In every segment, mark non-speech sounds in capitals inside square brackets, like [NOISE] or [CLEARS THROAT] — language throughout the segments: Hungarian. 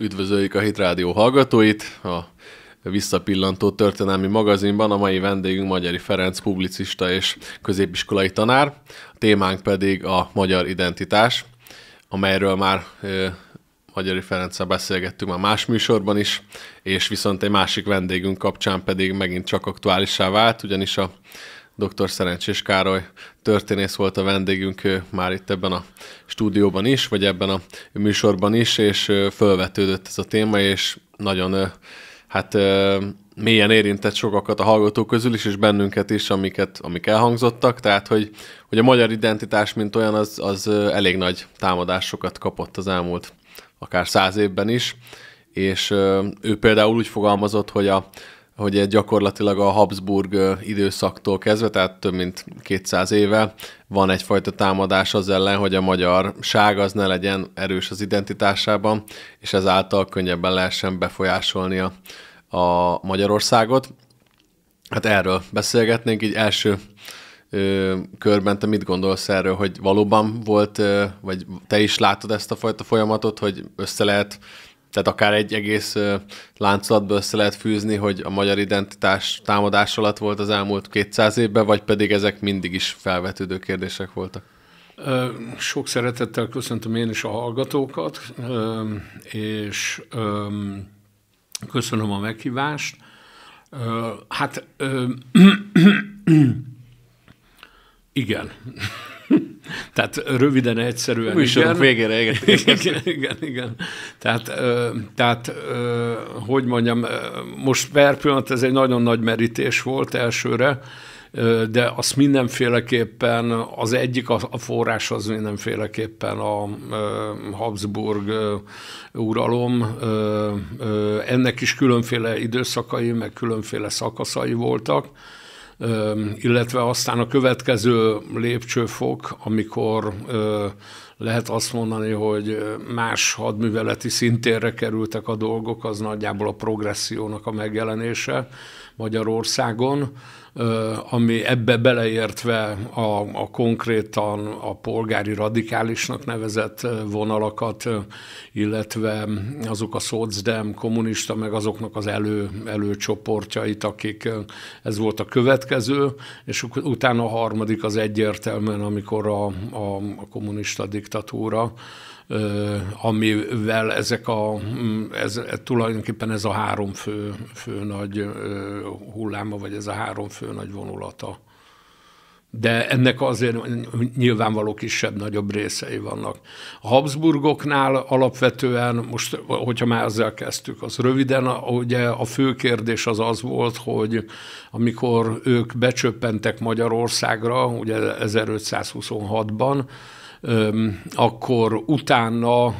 Üdvözöljük a Hit Rádió hallgatóit! A visszapillantó történelmi magazinban a mai vendégünk Magyari Ferenc publicista és középiskolai tanár. A témánk pedig a magyar identitás, amelyről már Magyari Ferenccel beszélgettünk már más műsorban is, és viszont egy másik vendégünk kapcsán pedig megint csak aktuálissá vált, ugyanis a dr. Szerencsés Károly történész volt a vendégünk már itt ebben a stúdióban is, vagy ebben a műsorban is, és fölvetődött ez a téma, és nagyon hát mélyen érintett sokakat a hallgatók közül is, és bennünket is, amiket, amik elhangzottak, tehát hogy, hogy a magyar identitás, mint olyan, az, az elég nagy támadásokat kapott az elmúlt akár száz évben is, és ő például úgy fogalmazott, hogy a hogy gyakorlatilag a Habsburg időszaktól kezdve, tehát több mint 200 éve van egyfajta támadás az ellen, hogy a magyar ság az ne legyen erős az identitásában, és ezáltal könnyebben lehessen befolyásolni a, a Magyarországot. Hát erről beszélgetnénk, így első ö, körben te mit gondolsz erről, hogy valóban volt, ö, vagy te is látod ezt a fajta folyamatot, hogy össze lehet tehát akár egy egész láncolatba össze lehet fűzni, hogy a magyar identitás támadás alatt volt az elmúlt 200 évben, vagy pedig ezek mindig is felvetődő kérdések voltak? Sok szeretettel köszöntöm én is a hallgatókat, és köszönöm a meghívást. Hát [CLEARS THROAT] igen. [LAUGHS] Tehát röviden, egyszerűen. igen. végére [LAUGHS] Igen, igen, igen. Tehát, ö, tehát ö, hogy mondjam, most per pillanat ez egy nagyon nagy merítés volt elsőre, de az mindenféleképpen, az egyik a forrás az mindenféleképpen a Habsburg uralom. Ennek is különféle időszakai, meg különféle szakaszai voltak illetve aztán a következő lépcsőfok, amikor lehet azt mondani, hogy más hadműveleti szintérre kerültek a dolgok, az nagyjából a progressziónak a megjelenése Magyarországon ami ebbe beleértve a, a konkrétan a polgári radikálisnak nevezett vonalakat, illetve azok a szocdem, kommunista, meg azoknak az elő, előcsoportjait, akik ez volt a következő, és utána a harmadik az egyértelműen, amikor a, a, a kommunista diktatúra, amivel ezek a, mm, ez, tulajdonképpen ez a három fő, nagy hulláma, vagy ez a három fő nagy vonulata. De ennek azért nyilvánvaló kisebb-nagyobb részei vannak. A Habsburgoknál alapvetően, most, hogyha már ezzel kezdtük, az röviden, ugye a fő kérdés az az volt, hogy amikor ők becsöppentek Magyarországra, ugye 1526-ban, akkor utána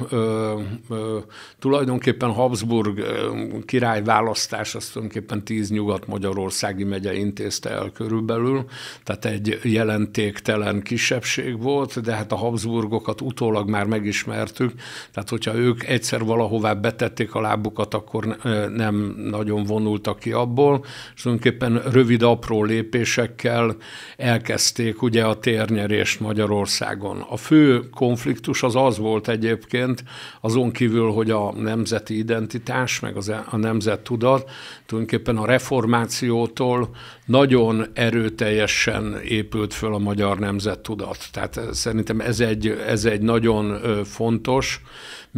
tulajdonképpen Habsburg király választás azt tulajdonképpen tíz nyugat-magyarországi megye intézte el körülbelül, tehát egy jelentéktelen kisebbség volt, de hát a Habsburgokat utólag már megismertük, tehát hogyha ők egyszer valahová betették a lábukat, akkor nem nagyon vonultak ki abból, és tulajdonképpen rövid apró lépésekkel elkezdték ugye a térnyerést Magyarországon. A fő konfliktus az az volt egyébként, azon kívül, hogy a nemzeti identitás, meg az, e- a nemzet tudat tulajdonképpen a reformációtól nagyon erőteljesen épült föl a magyar nemzet tudat. Tehát szerintem ez egy, ez egy nagyon fontos,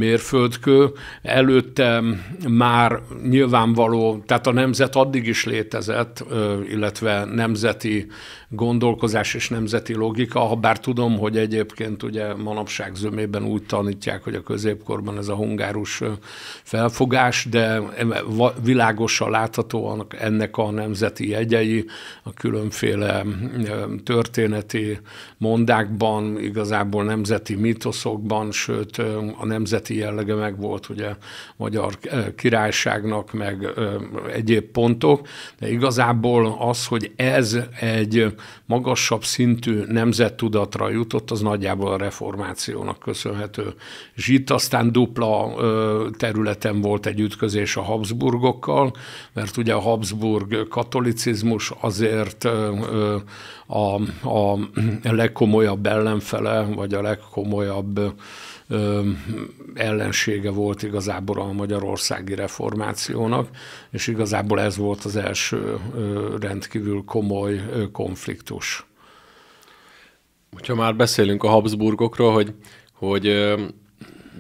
mérföldkő. Előtte már nyilvánvaló, tehát a nemzet addig is létezett, illetve nemzeti gondolkozás és nemzeti logika, ha bár tudom, hogy egyébként ugye manapság zömében úgy tanítják, hogy a középkorban ez a hungárus felfogás, de világosan láthatóan ennek a nemzeti jegyei a különféle történeti mondákban, igazából nemzeti mitoszokban, sőt a nemzeti nemzeti jellege meg volt ugye magyar eh, királyságnak, meg egyéb pontok, de igazából az, hogy ez egy magasabb szintű nemzettudatra jutott, az nagyjából a reformációnak köszönhető. És itt aztán dupla területen volt egy ütközés a Habsburgokkal, mert ugye a Habsburg katolicizmus azért a, a legkomolyabb ellenfele, vagy a legkomolyabb ellensége volt igazából a magyarországi reformációnak, és igazából ez volt az első rendkívül komoly konfliktus. Hogyha már beszélünk a Habsburgokról, hogy, hogy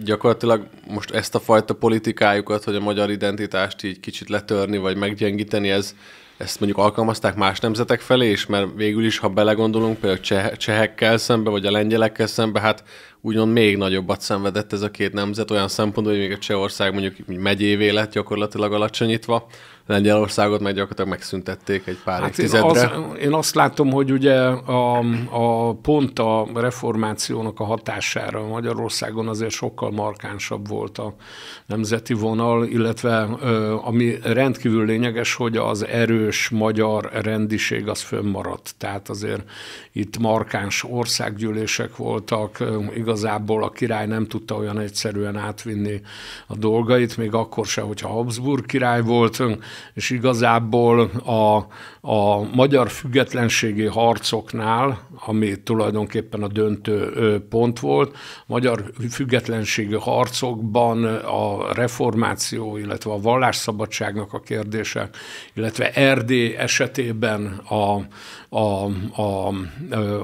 gyakorlatilag most ezt a fajta politikájukat, hogy a magyar identitást így kicsit letörni, vagy meggyengíteni, ez ezt mondjuk alkalmazták más nemzetek felé, és mert végül is, ha belegondolunk, például cseh- csehekkel szembe, vagy a lengyelekkel szembe, hát úgymond még nagyobbat szenvedett ez a két nemzet olyan szempontból, hogy még a Csehország mondjuk megyévé lett gyakorlatilag alacsonyítva, Lengyelországot meg gyakorlatilag megszüntették egy pár hát évtizedre. Én, az, én azt látom, hogy ugye a, a pont a reformációnak a hatására Magyarországon azért sokkal markánsabb volt a nemzeti vonal, illetve ami rendkívül lényeges, hogy az erő erős magyar rendiség az fönnmaradt. Tehát azért itt markáns országgyűlések voltak, igazából a király nem tudta olyan egyszerűen átvinni a dolgait, még akkor sem, hogyha Habsburg király volt, és igazából a, a magyar függetlenségi harcoknál, ami tulajdonképpen a döntő pont volt, magyar függetlenségi harcokban a reformáció, illetve a vallásszabadságnak a kérdése, illetve erre Erdély esetében a, a, a,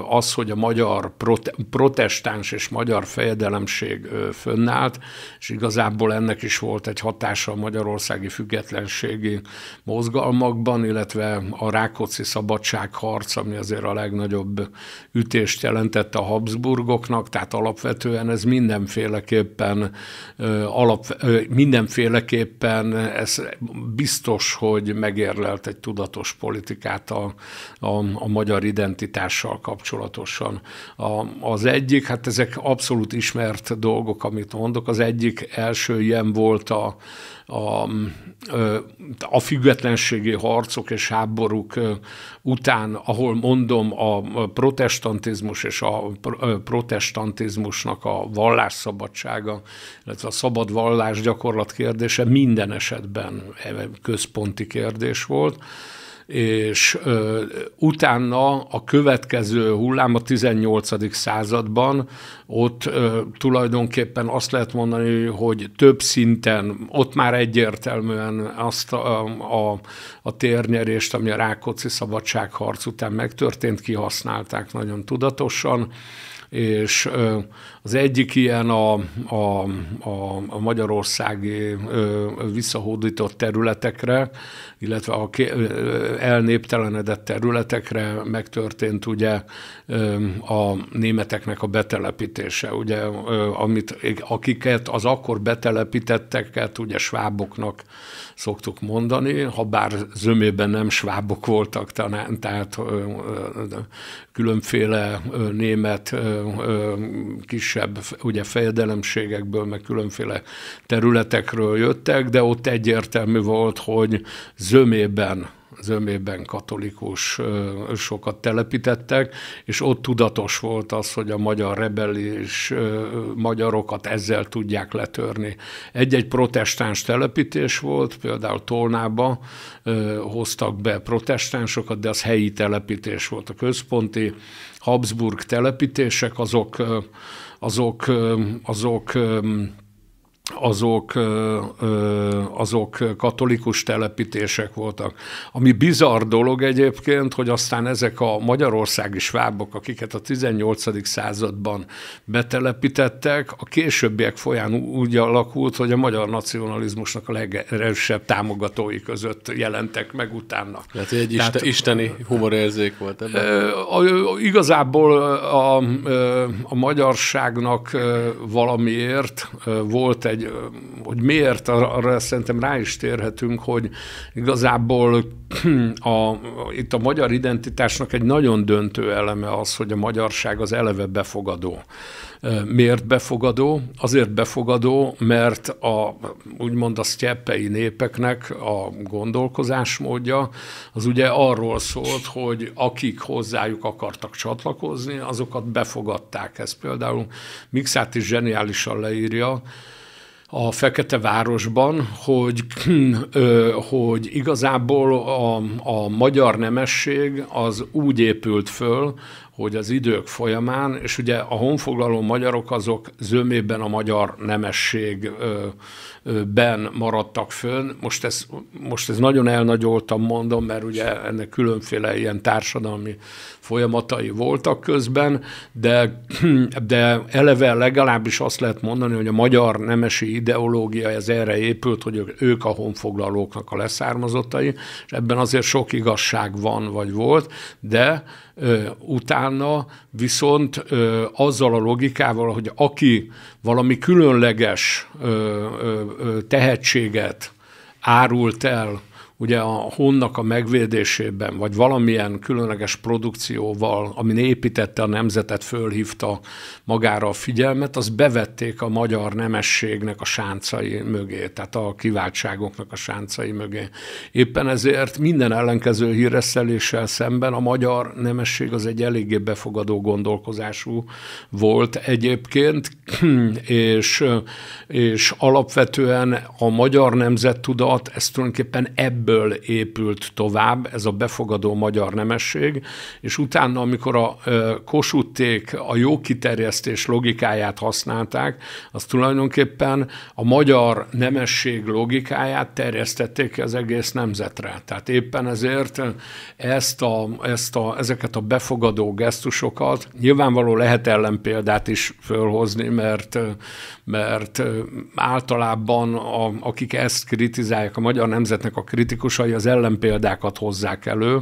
az, hogy a magyar prote, protestáns és magyar fejedelemség fönnállt, és igazából ennek is volt egy hatása a magyarországi függetlenségi mozgalmakban, illetve a Rákóczi szabadságharc, ami azért a legnagyobb ütést jelentett a Habsburgoknak, tehát alapvetően ez mindenféleképpen alap, mindenféleképpen ez biztos, hogy megérlelt egy tudatos politikát a, a, a magyar identitással kapcsolatosan. A, az egyik, hát ezek abszolút ismert dolgok, amit mondok, az egyik első ilyen volt a, a, a függetlenségi harcok és háborúk után, ahol mondom, a protestantizmus és a protestantizmusnak a vallásszabadsága, illetve a szabad vallás gyakorlat kérdése minden esetben e, központi kérdés volt és ö, utána a következő hullám a 18. században, ott ö, tulajdonképpen azt lehet mondani, hogy több szinten, ott már egyértelműen azt a, a, a térnyerést, ami a Rákóczi szabadságharc után megtörtént, kihasználták nagyon tudatosan, és az egyik ilyen a, a, a, magyarországi visszahódított területekre, illetve a elnéptelenedett területekre megtörtént ugye a németeknek a betelepítése, ugye, amit, akiket az akkor betelepítetteket, ugye sváboknak szoktuk mondani, ha bár zömében nem svábok voltak, tehát különféle német kisebb, ugye fejedelemségekből, meg különféle területekről jöttek, de ott egyértelmű volt, hogy zömében zömében katolikus sokat telepítettek, és ott tudatos volt az, hogy a magyar rebelis magyarokat ezzel tudják letörni. Egy-egy protestáns telepítés volt, például Tolnába hoztak be protestánsokat, de az helyi telepítés volt. A központi Habsburg telepítések azok, azok, azok azok, azok katolikus telepítések voltak. Ami bizarr dolog egyébként, hogy aztán ezek a magyarországi svábok, akiket a 18. században betelepítettek, a későbbiek folyán úgy alakult, hogy a magyar nacionalizmusnak a legerősebb támogatói között jelentek meg utána. Hát, Tehát egy Tehát, isteni humorérzék volt ebben? Igazából a, a magyarságnak valamiért volt egy egy, hogy miért, arra szerintem rá is térhetünk, hogy igazából a, itt a magyar identitásnak egy nagyon döntő eleme az, hogy a magyarság az eleve befogadó. Miért befogadó? Azért befogadó, mert a, úgymond a sztyeppei népeknek a gondolkozásmódja az ugye arról szólt, hogy akik hozzájuk akartak csatlakozni, azokat befogadták. Ez például Mixát is zseniálisan leírja, a Fekete Városban, hogy, [CLEARS THROAT] hogy igazából a, a magyar nemesség az úgy épült föl, hogy az idők folyamán, és ugye a honfoglaló magyarok azok zömében a magyar nemesség ben maradtak fönn. Most ez, most ez nagyon elnagyoltam mondom, mert ugye ennek különféle ilyen társadalmi folyamatai voltak közben, de, [CLEARS THROAT] de eleve legalábbis azt lehet mondani, hogy a magyar nemesi ideológia ez erre épült, hogy ők a honfoglalóknak a leszármazottai, és ebben azért sok igazság van vagy volt, de ö, utána viszont ö, azzal a logikával, hogy aki valami különleges ö, ö, tehetséget árult el ugye a honnak a megvédésében, vagy valamilyen különleges produkcióval, ami építette a nemzetet, fölhívta magára a figyelmet, az bevették a magyar nemességnek a sáncai mögé, tehát a kiváltságoknak a sáncai mögé. Éppen ezért minden ellenkező híreszeléssel szemben a magyar nemesség az egy eléggé befogadó gondolkozású volt egyébként, [CLEARS THROAT] és, és alapvetően a magyar nemzettudat, ezt tulajdonképpen ebben ebből épült tovább ez a befogadó magyar nemesség, és utána, amikor a kosutték a jó kiterjesztés logikáját használták, az tulajdonképpen a magyar nemesség logikáját terjesztették az egész nemzetre. Tehát éppen ezért ezt a, ezt a, ezeket a befogadó gesztusokat nyilvánvaló lehet ellenpéldát is fölhozni, mert, mert általában a, akik ezt kritizálják, a magyar nemzetnek a kritikát, politikusai az ellenpéldákat hozzák elő,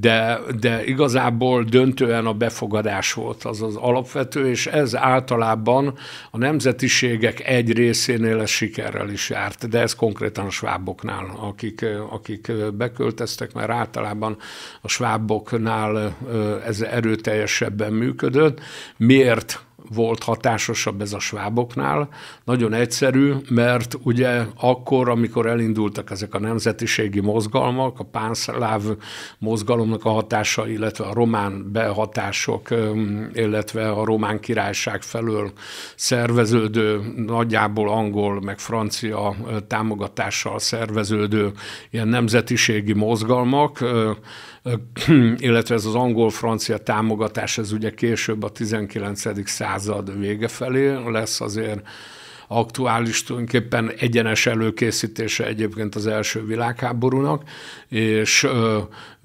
de, de igazából döntően a befogadás volt az az alapvető, és ez általában a nemzetiségek egy részénél ez sikerrel is járt, de ez konkrétan a sváboknál, akik, akik beköltöztek, mert általában a sváboknál ez erőteljesebben működött. Miért? volt hatásosabb ez a sváboknál. Nagyon egyszerű, mert ugye akkor, amikor elindultak ezek a nemzetiségi mozgalmak, a pánszláv mozgalomnak a hatása, illetve a román behatások, illetve a román királyság felől szerveződő, nagyjából angol meg francia támogatással szerveződő ilyen nemzetiségi mozgalmak, [CLEARS THROAT] illetve ez az angol-francia támogatás, ez ugye később a 19. század század vége felé lesz azért aktuális tulajdonképpen egyenes előkészítése egyébként az első világháborúnak, és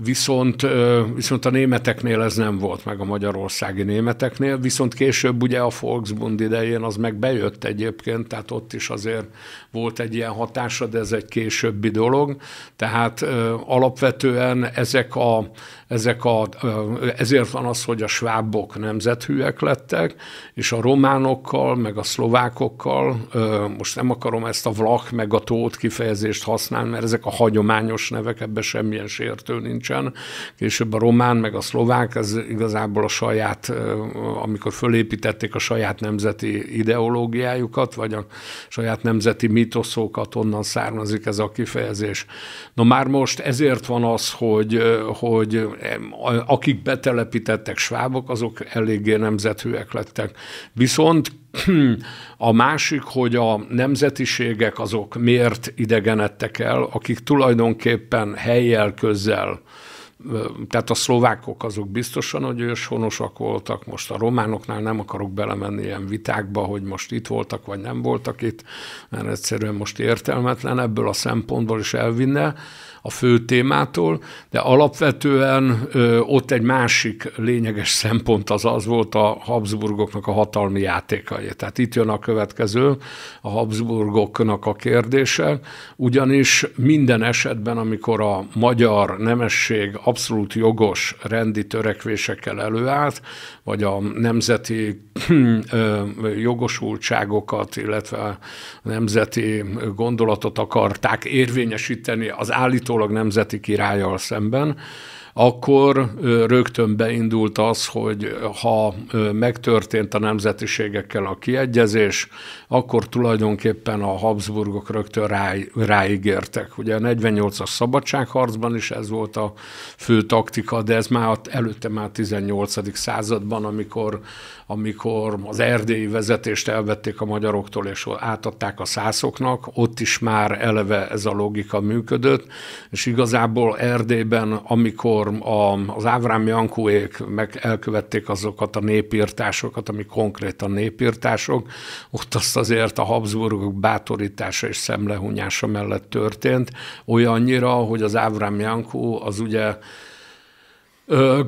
viszont, viszont a németeknél ez nem volt meg a magyarországi németeknél, viszont később ugye a Volksbund idején az meg bejött egyébként, tehát ott is azért volt egy ilyen hatása, de ez egy későbbi dolog, tehát alapvetően ezek a, ezek a, ezért van az, hogy a svábok nemzethűek lettek, és a románokkal, meg a szlovákokkal, most nem akarom ezt a vlach, meg a tót kifejezést használni, mert ezek a hagyományos nevek, ebben semmilyen sértő nincs, nincsen. Később a román, meg a szlovák, ez igazából a saját, amikor fölépítették a saját nemzeti ideológiájukat, vagy a saját nemzeti mitoszokat, onnan származik ez a kifejezés. Na már most ezért van az, hogy, hogy akik betelepítettek svábok, azok eléggé nemzethűek lettek. Viszont a másik, hogy a nemzetiségek azok miért idegenedtek el, akik tulajdonképpen helyjel, közzel, tehát a szlovákok azok biztosan, hogy őshonosak voltak, most a románoknál nem akarok belemenni ilyen vitákba, hogy most itt voltak, vagy nem voltak itt, mert egyszerűen most értelmetlen ebből a szempontból is elvinne, a fő témától, de alapvetően ö, ott egy másik lényeges szempont az az volt a Habsburgoknak a hatalmi játékai. Tehát itt jön a következő, a Habsburgoknak a kérdése, ugyanis minden esetben, amikor a magyar nemesség abszolút jogos rendi törekvésekkel előállt, vagy a nemzeti [CLEARS THROAT] ö, jogosultságokat, illetve nemzeti gondolatot akarták érvényesíteni az állító állítólag nemzeti királlyal szemben, akkor rögtön beindult az, hogy ha megtörtént a nemzetiségekkel a kiegyezés, akkor tulajdonképpen a Habsburgok rögtön rá, ráígértek. Ugye a 48-as szabadságharcban is ez volt a fő taktika, de ez már előtte már 18. században, amikor, amikor az erdélyi vezetést elvették a magyaroktól, és átadták a szászoknak, ott is már eleve ez a logika működött, és igazából Erdélyben, amikor amikor a, az Ávrám Jankóék meg elkövették azokat a népírtásokat, ami konkrétan népírtások, ott azt azért a Habsburgok bátorítása és szemlehunyása mellett történt, olyannyira, hogy az Ávrám Jankó az ugye ö,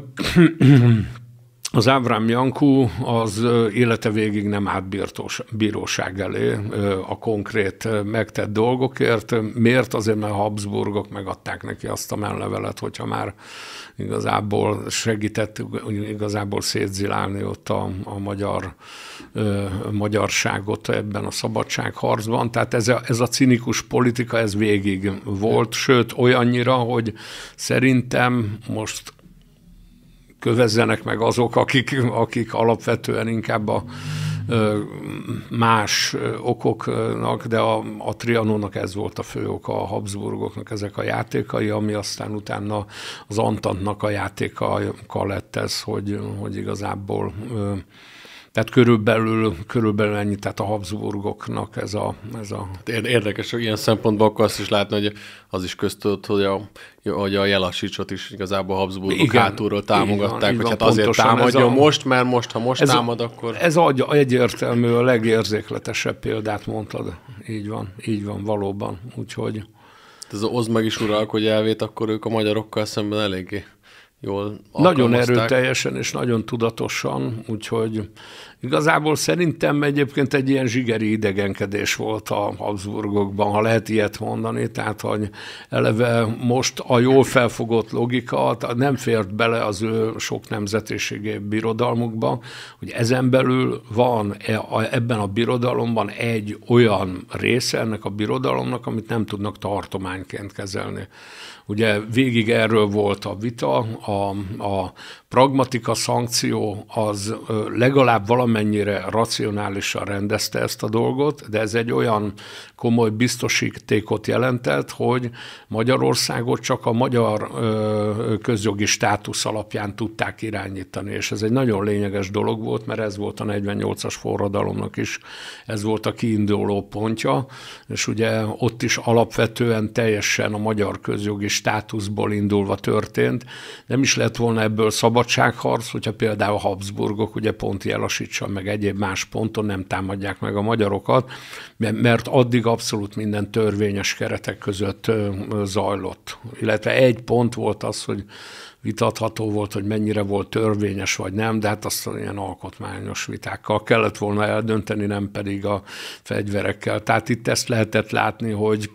az Ábrám Jankú az élete végig nem állt bíróság elé a konkrét megtett dolgokért. Miért? Azért, mert a Habsburgok megadták neki azt a mellevelet, hogyha már igazából segített igazából szétzilálni ott a, a magyar, a magyarságot ebben a szabadságharcban. Tehát ez a, ez a cinikus politika, ez végig volt, sőt olyannyira, hogy szerintem most kövezzenek meg azok, akik, akik alapvetően inkább a más okoknak, de a, a Trianonnak ez volt a fő oka, a Habsburgoknak ezek a játékai, ami aztán utána az Antantnak a játéka lett ez, hogy, hogy igazából tehát körülbelül, körülbelül ennyi, tehát a Habsburgoknak ez a... Ez a... Hát érdekes, hogy ilyen szempontból akkor azt is látni, hogy az is köztudott, hogy a, hogy a Jelasicsot is igazából a Habsburgok igen, hátulról támogatták, igen, hogy hát azért támadja a, most, mert most, ha most ez támad, akkor... Ez adja egyértelmű, a legérzékletesebb példát mondtad. Így van, így van, valóban. Úgyhogy... Ez az oszd meg is uralkodj elvét, akkor ők a magyarokkal szemben eléggé jól Nagyon erőteljesen és nagyon tudatosan, úgyhogy igazából szerintem egyébként egy ilyen zsigeri idegenkedés volt a Habsburgokban, ha lehet ilyet mondani, tehát hogy eleve most a jól felfogott logika nem fért bele az ő sok nemzetiségi birodalmukba, hogy ezen belül van e ebben a birodalomban egy olyan része ennek a birodalomnak, amit nem tudnak tartományként kezelni. Ugye végig erről volt a vita, a, a pragmatika szankció az legalább valamennyire racionálisan rendezte ezt a dolgot, de ez egy olyan komoly biztosítékot jelentett, hogy Magyarországot csak a magyar közjogi státusz alapján tudták irányítani, és ez egy nagyon lényeges dolog volt, mert ez volt a 48-as forradalomnak is, ez volt a kiinduló pontja, és ugye ott is alapvetően teljesen a magyar közjogi státuszból indulva történt, nem is lett volna ebből szabad szabadságharc, hogyha például a Habsburgok ugye ponti jelasítsan, meg egyéb más ponton nem támadják meg a magyarokat, mert addig abszolút minden törvényes keretek között zajlott. Illetve egy pont volt az, hogy vitatható volt, hogy mennyire volt törvényes vagy nem, de hát azt ilyen alkotmányos vitákkal kellett volna eldönteni, nem pedig a fegyverekkel. Tehát itt ezt lehetett látni, hogy [CLEARS THROAT]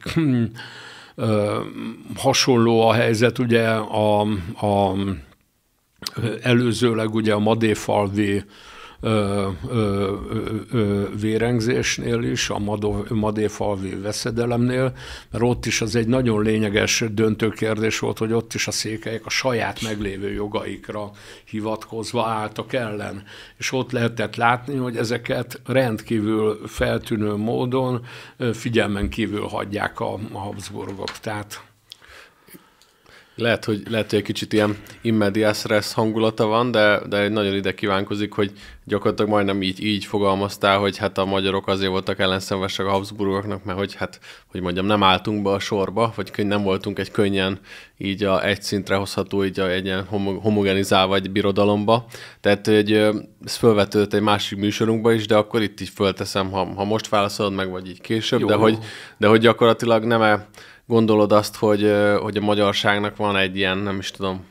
hasonló a helyzet ugye a, a előzőleg ugye a madéfalvi ö, ö, ö, vérengzésnél is, a madéfalvi veszedelemnél, mert ott is az egy nagyon lényeges döntő kérdés volt, hogy ott is a székelyek a saját meglévő jogaikra hivatkozva álltak ellen. És ott lehetett látni, hogy ezeket rendkívül feltűnő módon figyelmen kívül hagyják a, a Habsburgok. Tehát lehet, hogy, lehet, hogy egy kicsit ilyen immediás stressz hangulata van, de, de nagyon ide kívánkozik, hogy gyakorlatilag majdnem így, így fogalmaztál, hogy hát a magyarok azért voltak ellenszenvesek a Habsburgoknak, mert hogy hát, hogy mondjam, nem álltunk be a sorba, vagy nem voltunk egy könnyen így a egy szintre hozható, így a, egy ilyen homogenizálva egy birodalomba. Tehát hogy ez felvetődött egy másik műsorunkba is, de akkor itt így fölteszem, ha, ha most válaszolod meg, vagy így később, Jó. de hogy, de hogy gyakorlatilag nem -e, gondolod azt, hogy, hogy a magyarságnak van egy ilyen, nem is tudom,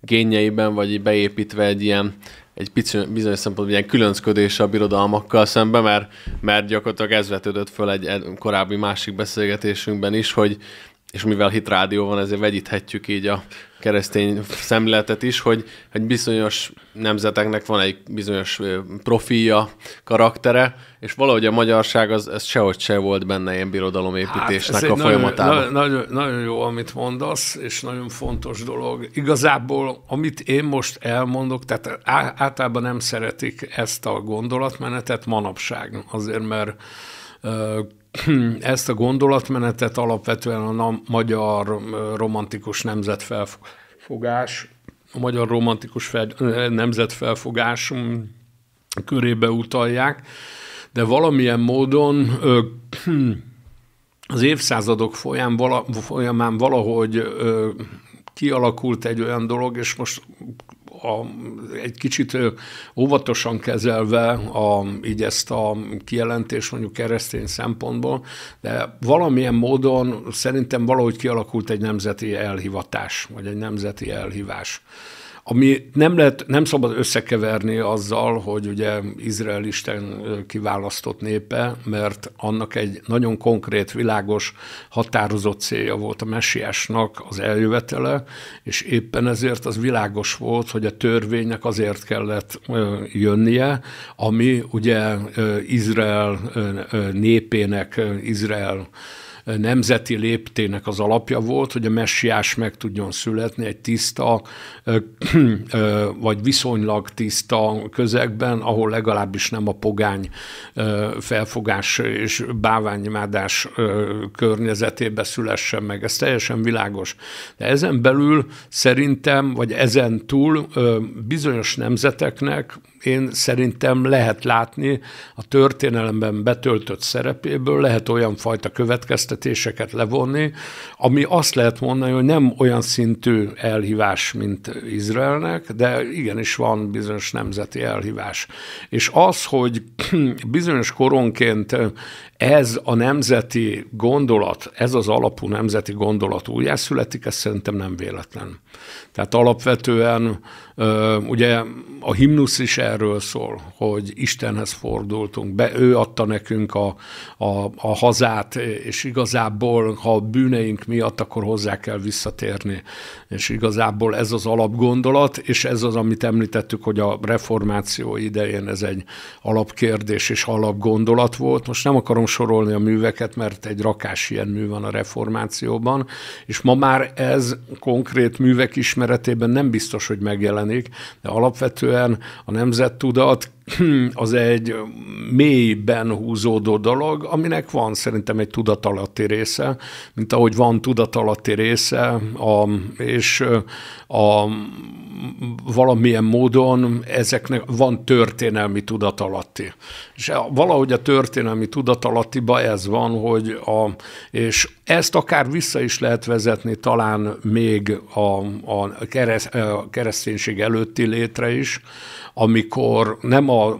génjeiben, vagy beépítve egy ilyen, egy pici, bizonyos szempontból ilyen különcködés a birodalmakkal szemben, mert, mert gyakorlatilag ez vetődött föl egy korábbi másik beszélgetésünkben is, hogy és mivel hit rádió van, ezért vegyíthetjük így a keresztény szemléletet is, hogy egy bizonyos nemzeteknek van egy bizonyos profilja, karaktere, és valahogy a magyarság az ez sehogy se volt benne ilyen birodalomépítésnek hát a folyamatában. Nagyon, nagyon, nagyon jó, amit mondasz, és nagyon fontos dolog. Igazából, amit én most elmondok, tehát általában nem szeretik ezt a gondolatmenetet manapság, azért mert [CLEARS THROAT] ezt a gondolatmenetet alapvetően a magyar romantikus nemzetfelfogás, a magyar romantikus fel, nemzetfelfogás körébe utalják, de valamilyen módon [CLEARS THROAT] az évszázadok folyam, vala, folyamán valahogy kialakult egy olyan dolog, és most a, egy kicsit óvatosan kezelve a, így ezt a kijelentést mondjuk keresztény szempontból, de valamilyen módon szerintem valahogy kialakult egy nemzeti elhivatás, vagy egy nemzeti elhívás ami nem, lehet, nem szabad összekeverni azzal, hogy ugye Izrael Isten kiválasztott népe, mert annak egy nagyon konkrét, világos, határozott célja volt a messiásnak az eljövetele, és éppen ezért az világos volt, hogy a törvénynek azért kellett jönnie, ami ugye Izrael népének, Izrael nemzeti léptének az alapja volt, hogy a messiás meg tudjon születni egy tiszta, vagy viszonylag tiszta közegben, ahol legalábbis nem a pogány felfogás és báványimádás környezetébe szülessen meg. Ez teljesen világos. De ezen belül szerintem, vagy ezen túl bizonyos nemzeteknek, én szerintem lehet látni a történelemben betöltött szerepéből, lehet olyan fajta következtetéseket levonni, ami azt lehet mondani, hogy nem olyan szintű elhívás, mint Izraelnek, de igenis van bizonyos nemzeti elhívás. És az, hogy [CLEARS THROAT] bizonyos koronként ez a nemzeti gondolat, ez az alapú nemzeti gondolat újjászületik, ez szerintem nem véletlen. Tehát alapvetően Ugye a himnusz is erről szól, hogy Istenhez fordultunk, be, ő adta nekünk a, a, a hazát, és igazából, ha a bűneink miatt, akkor hozzá kell visszatérni. És igazából ez az alapgondolat, és ez az, amit említettük, hogy a reformáció idején ez egy alapkérdés és alapgondolat volt. Most nem akarom sorolni a műveket, mert egy rakás ilyen mű van a reformációban, és ma már ez konkrét művek ismeretében nem biztos, hogy megjelent megjelenik, de alapvetően a nemzettudat [CLEARS THROAT] az egy mélyben húzódó dolog, aminek van szerintem egy tudatalatti része, mint ahogy van tudatalatti része, a, és a, valamilyen módon ezeknek van történelmi tudatalatti. És valahogy a történelmi tudatalattiba ez van, hogy a, és ezt akár vissza is lehet vezetni talán még a, a kereszt, a kereszténység előtti létre is, amikor nem a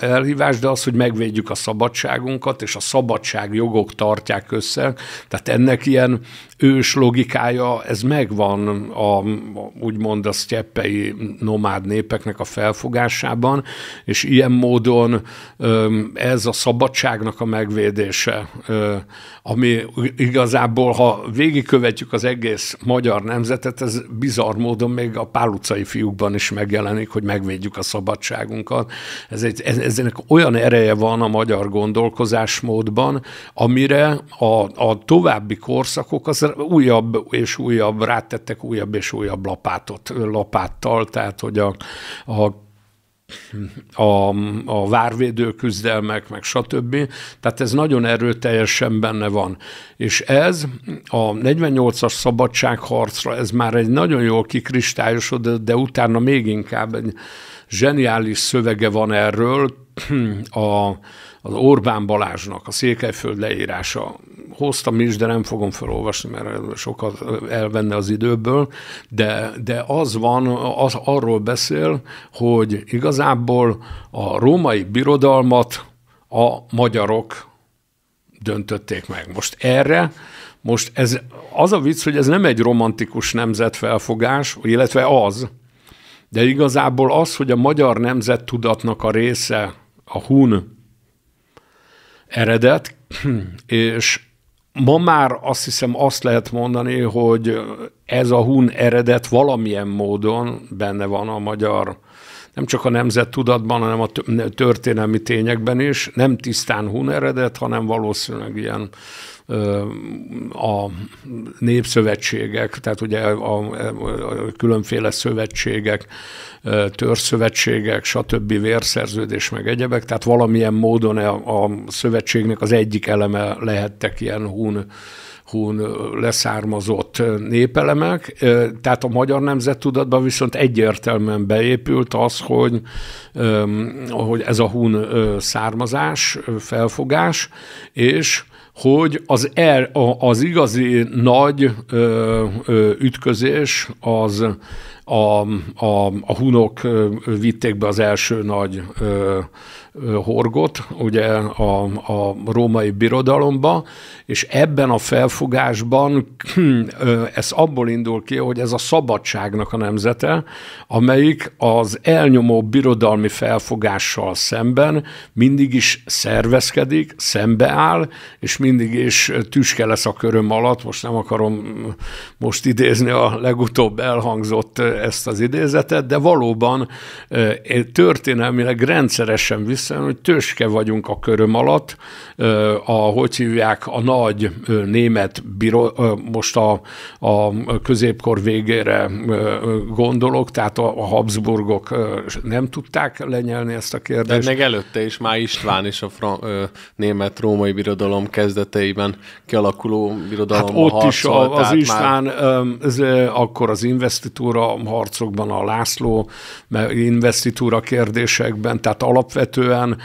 elhívás, de az, hogy megvédjük a szabadságunkat, és a szabadságjogok tartják össze. Tehát ennek ilyen ős logikája, ez megvan a, úgymond a sztyeppei nomád népeknek a felfogásában, és ilyen módon ez a szabadságnak a megvédése, ami igazából, ha végigkövetjük az egész magyar nemzetet, ez bizarr módon még a pálucai fiúkban is megjelenik, hogy megvédjük a szabadságunkat. Ez egy, ez, ennek olyan ereje van a magyar gondolkozásmódban, amire a, a további korszakok az újabb és újabb, rátettek újabb és újabb lapátot, lapáttal, tehát hogy a, a a, a várvédő küzdelmek, meg stb. Tehát ez nagyon erőteljesen benne van. És ez a 48-as szabadságharcra, ez már egy nagyon jól kikristályosodott, de utána még inkább egy zseniális szövege van erről, a, az Orbán Balázsnak a Székelyföld leírása hoztam is, de nem fogom felolvasni, mert sokat elvenne az időből, de, de az van, az arról beszél, hogy igazából a római birodalmat a magyarok döntötték meg. Most erre most ez, az a vicc, hogy ez nem egy romantikus nemzetfelfogás, illetve az, de igazából az, hogy a magyar nemzet tudatnak a része a hun eredet, [CLEARS THROAT] és ma már azt hiszem azt lehet mondani, hogy ez a hun eredet valamilyen módon benne van a magyar nem csak a nemzet tudatban, hanem a történelmi tényekben is, nem tisztán hun eredet, hanem valószínűleg ilyen a népszövetségek, tehát ugye a, a különféle szövetségek, törzszövetségek, stb. vérszerződés, meg egyebek, tehát valamilyen módon a, e, a szövetségnek az egyik eleme lehettek ilyen hún hún leszármazott népelemek. Tehát a magyar nemzettudatban viszont egyértelműen beépült az, hogy, hogy ez a hún származás, felfogás, és hogy az, er, az igazi nagy ö, ö, ütközés az a, a, a hunok vitték be az első nagy ö, ö, horgot, ugye a, a római birodalomba, és ebben a felfogásban ez abból indul ki, hogy ez a szabadságnak a nemzete, amelyik az elnyomó birodalmi felfogással szemben mindig is szervezkedik, szembeáll, és mindig is tüske lesz a köröm alatt, most nem akarom most idézni a legutóbb elhangzott ezt az idézetet, de valóban történelmileg rendszeresen vissza, hogy tőske vagyunk a köröm alatt, a, hogy hívják, a nagy német, biro, most a, a középkor végére gondolok, tehát a, Habsburgok nem tudták lenyelni ezt a kérdést. De meg előtte is már István is a fran- német-római birodalom kezdeteiben kialakuló birodalom. Hát ott harcol, is a, az István, már... ez, akkor az investitúra államharcokban, a László investitúra kérdésekben, tehát alapvetően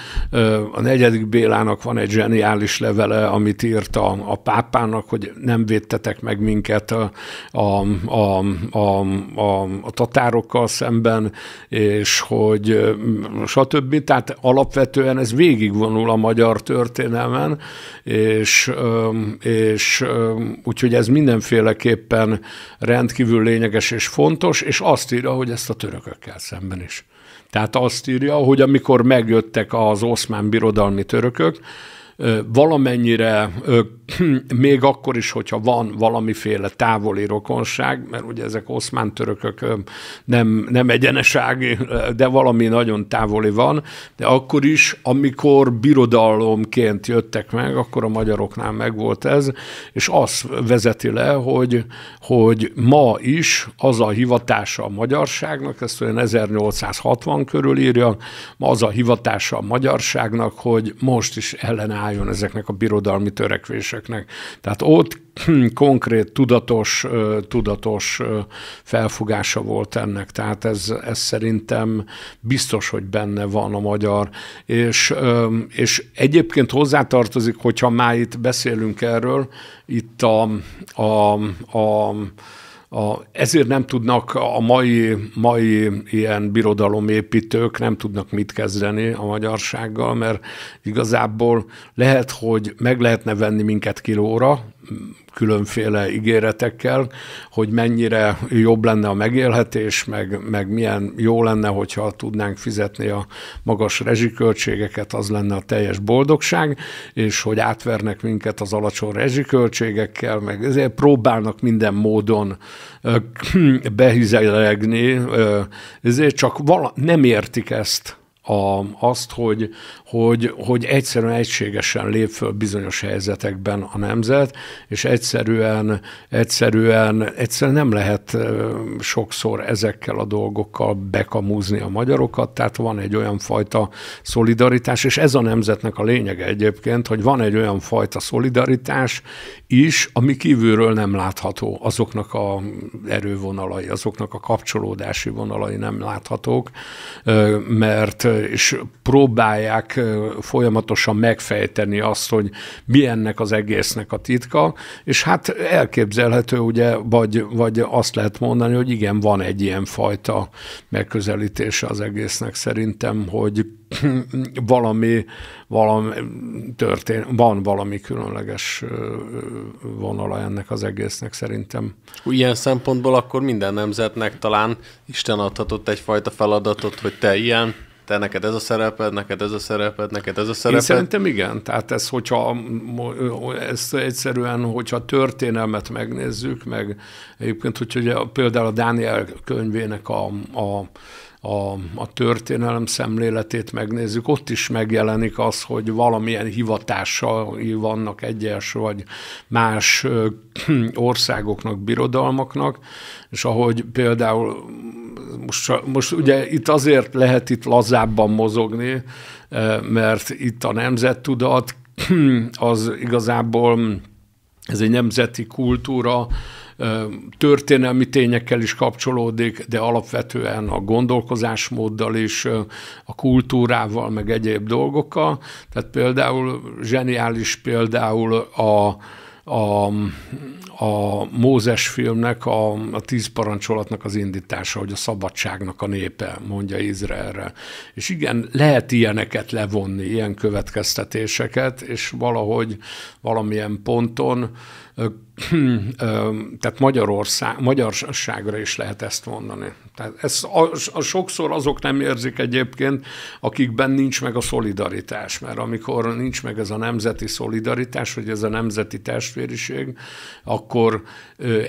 a negyedik Bélának van egy zseniális levele, amit írt a, a pápának, hogy nem védtetek meg minket a, a, a, a, a, a tatárokkal szemben, és hogy stb. Tehát alapvetően ez végigvonul a magyar történelmen, és, és úgyhogy ez mindenféleképpen rendkívül lényeges és fontos, és azt írja, hogy ezt a törökökkel szemben is. Tehát azt írja, hogy amikor megjöttek az oszmán birodalmi törökök, valamennyire, [CLEARS THROAT] még akkor is, hogyha van valamiféle távoli rokonság, mert ugye ezek oszmán törökök nem, nem egyeneság, de valami nagyon távoli van, de akkor is, amikor birodalomként jöttek meg, akkor a magyaroknál megvolt ez, és azt vezeti le, hogy, hogy ma is az a hivatása a magyarságnak, ezt olyan 1860 körül írja, ma az a hivatása a magyarságnak, hogy most is ellenáll álljon ezeknek a birodalmi törekvéseknek. Tehát ott hm, konkrét, tudatos, tudatos felfogása volt ennek, tehát ez, ez szerintem biztos, hogy benne van a magyar, és, és egyébként hozzátartozik, hogyha már itt beszélünk erről, itt a, a, a a, ezért nem tudnak a mai, mai ilyen birodalomépítők nem tudnak mit kezdeni a magyarsággal, mert igazából lehet, hogy meg lehetne venni minket kilóra, különféle ígéretekkel, hogy mennyire jobb lenne a megélhetés, meg, meg milyen jó lenne, hogyha tudnánk fizetni a magas rezsiköltségeket, az lenne a teljes boldogság, és hogy átvernek minket az alacsony rezsiköltségekkel, meg ezért próbálnak minden módon [CLEARS THROAT] behizelegni, ezért csak vala, nem értik ezt a, azt, hogy, hogy, hogy egyszerűen egységesen lép föl bizonyos helyzetekben a nemzet, és egyszerűen, egyszerűen, egyszerűen nem lehet sokszor ezekkel a dolgokkal bekamúzni a magyarokat, tehát van egy olyan fajta szolidaritás, és ez a nemzetnek a lényege egyébként, hogy van egy olyan fajta szolidaritás is, ami kívülről nem látható, azoknak a erővonalai, azoknak a kapcsolódási vonalai nem láthatók, mert és próbálják folyamatosan megfejteni azt, hogy mi ennek az egésznek a titka, és hát elképzelhető, ugye, vagy, vagy azt lehet mondani, hogy igen, van egy ilyen fajta megközelítése az egésznek szerintem, hogy [CLEARS THROAT] valami, valami történ, van valami különleges vonala ennek az egésznek szerintem. Ilyen szempontból akkor minden nemzetnek talán Isten adhatott egyfajta feladatot, hogy te ilyen te neked ez a szereped, neked ez a szereped, neked ez a szereped. Én szerintem igen. Tehát ez, hogyha ez egyszerűen, hogyha a történelmet megnézzük, meg egyébként, hogyha ugye, például a Dániel könyvének a, a a, a történelem szemléletét megnézzük, ott is megjelenik az, hogy valamilyen hivatásai vannak egyes vagy más [CLEARS THROAT] országoknak, birodalmaknak, és ahogy például most, most ugye itt azért lehet itt lazábban mozogni, eh, mert itt a nemzettudat [CLEARS THROAT] az igazából ez egy nemzeti kultúra, eh, történelmi tényekkel is kapcsolódik, de alapvetően a gondolkozásmóddal is, eh, a kultúrával, meg egyéb dolgokkal. Tehát például zseniális például a, a, a Mózes filmnek, a, a tíz parancsolatnak az indítása, hogy a szabadságnak a népe, mondja Izraelre. És igen, lehet ilyeneket levonni, ilyen következtetéseket, és valahogy valamilyen ponton, [CLEARS THROAT] tehát Magyarország, magyarságra is lehet ezt mondani. Tehát ezt a, a sokszor azok nem érzik egyébként, akikben nincs meg a szolidaritás, mert amikor nincs meg ez a nemzeti szolidaritás, vagy ez a nemzeti testvériség, akkor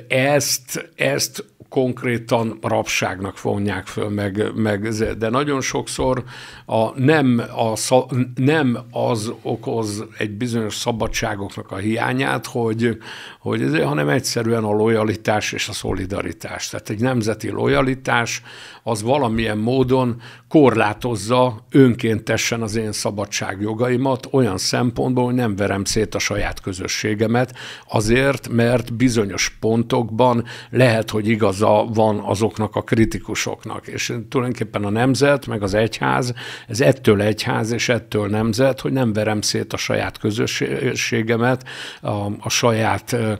ezt, ezt konkrétan rabságnak vonják föl, meg, meg, de nagyon sokszor a nem, a, nem az okoz egy bizonyos szabadságoknak a hiányát, hogy, hogy ez, hanem egyszerűen a lojalitás és a szolidaritás. Tehát egy nemzeti lojalitás az valamilyen módon korlátozza önkéntesen az én szabadságjogaimat olyan szempontból, hogy nem verem szét a saját közösségemet, azért, mert bizonyos pontokban lehet, hogy igaz igaza van azoknak a kritikusoknak. És tulajdonképpen a nemzet, meg az egyház, ez ettől egyház és ettől nemzet, hogy nem verem szét a saját közösségemet, a, a saját, ö,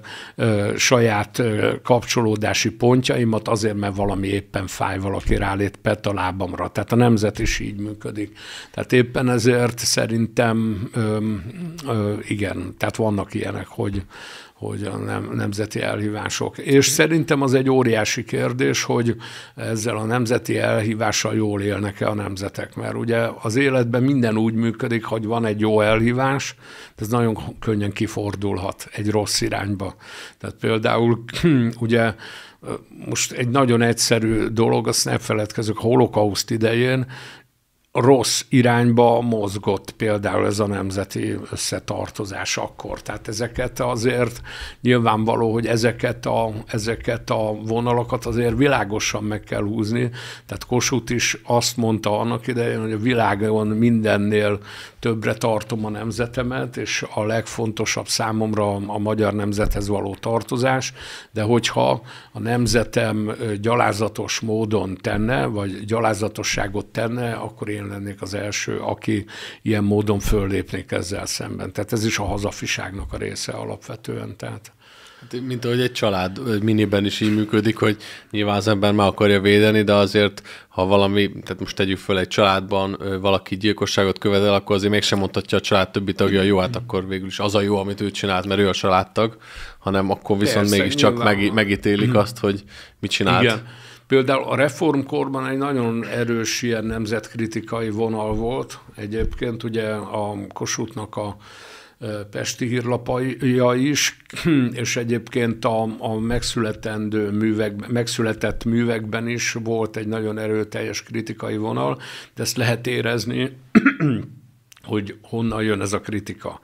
saját kapcsolódási pontjaimat azért, mert valami éppen fáj, valaki rálét pet a lábamra. Tehát a nemzet is így működik. Tehát éppen ezért szerintem ö, ö, igen, tehát vannak ilyenek, hogy hogy a nem, nemzeti elhívások. És szerintem az egy óriási kérdés, hogy ezzel a nemzeti elhívással jól élnek-e a nemzetek, mert ugye az életben minden úgy működik, hogy van egy jó elhívás, de ez nagyon könnyen kifordulhat egy rossz irányba. Tehát például [CLEARS THROAT] ugye most egy nagyon egyszerű dolog, azt ne a holokauszt idején rossz irányba mozgott például ez a nemzeti összetartozás akkor. Tehát ezeket azért nyilvánvaló, hogy ezeket a, ezeket a vonalakat azért világosan meg kell húzni. Tehát Kossuth is azt mondta annak idején, hogy a világon mindennél többre tartom a nemzetemet, és a legfontosabb számomra a magyar nemzethez való tartozás, de hogyha a nemzetem gyalázatos módon tenne, vagy gyalázatosságot tenne, akkor én én lennék az első, aki ilyen módon föllépnék ezzel szemben. Tehát ez is a hazafiságnak a része alapvetően. Tehát. Hát, mint ahogy egy család egy miniben is így működik, hogy nyilván az ember meg akarja védeni, de azért, ha valami, tehát most tegyük föl egy családban, valaki gyilkosságot követel, akkor azért mégsem mondhatja a család többi tagja, jó, hát akkor végül is az a jó, amit ő csinált, mert ő a családtag, hanem akkor viszont Persze, mégiscsak megítélik mhm. azt, hogy mit csinált. Igen. Például a reformkorban egy nagyon erős ilyen nemzetkritikai vonal volt. Egyébként ugye a Kossuthnak a Pesti hírlapja is, [CLEARS THROAT] és egyébként a, a megszületendő művek, megszületett művekben is volt egy nagyon erőteljes kritikai vonal, de ezt lehet érezni, [CLEARS THROAT] hogy honnan jön ez a kritika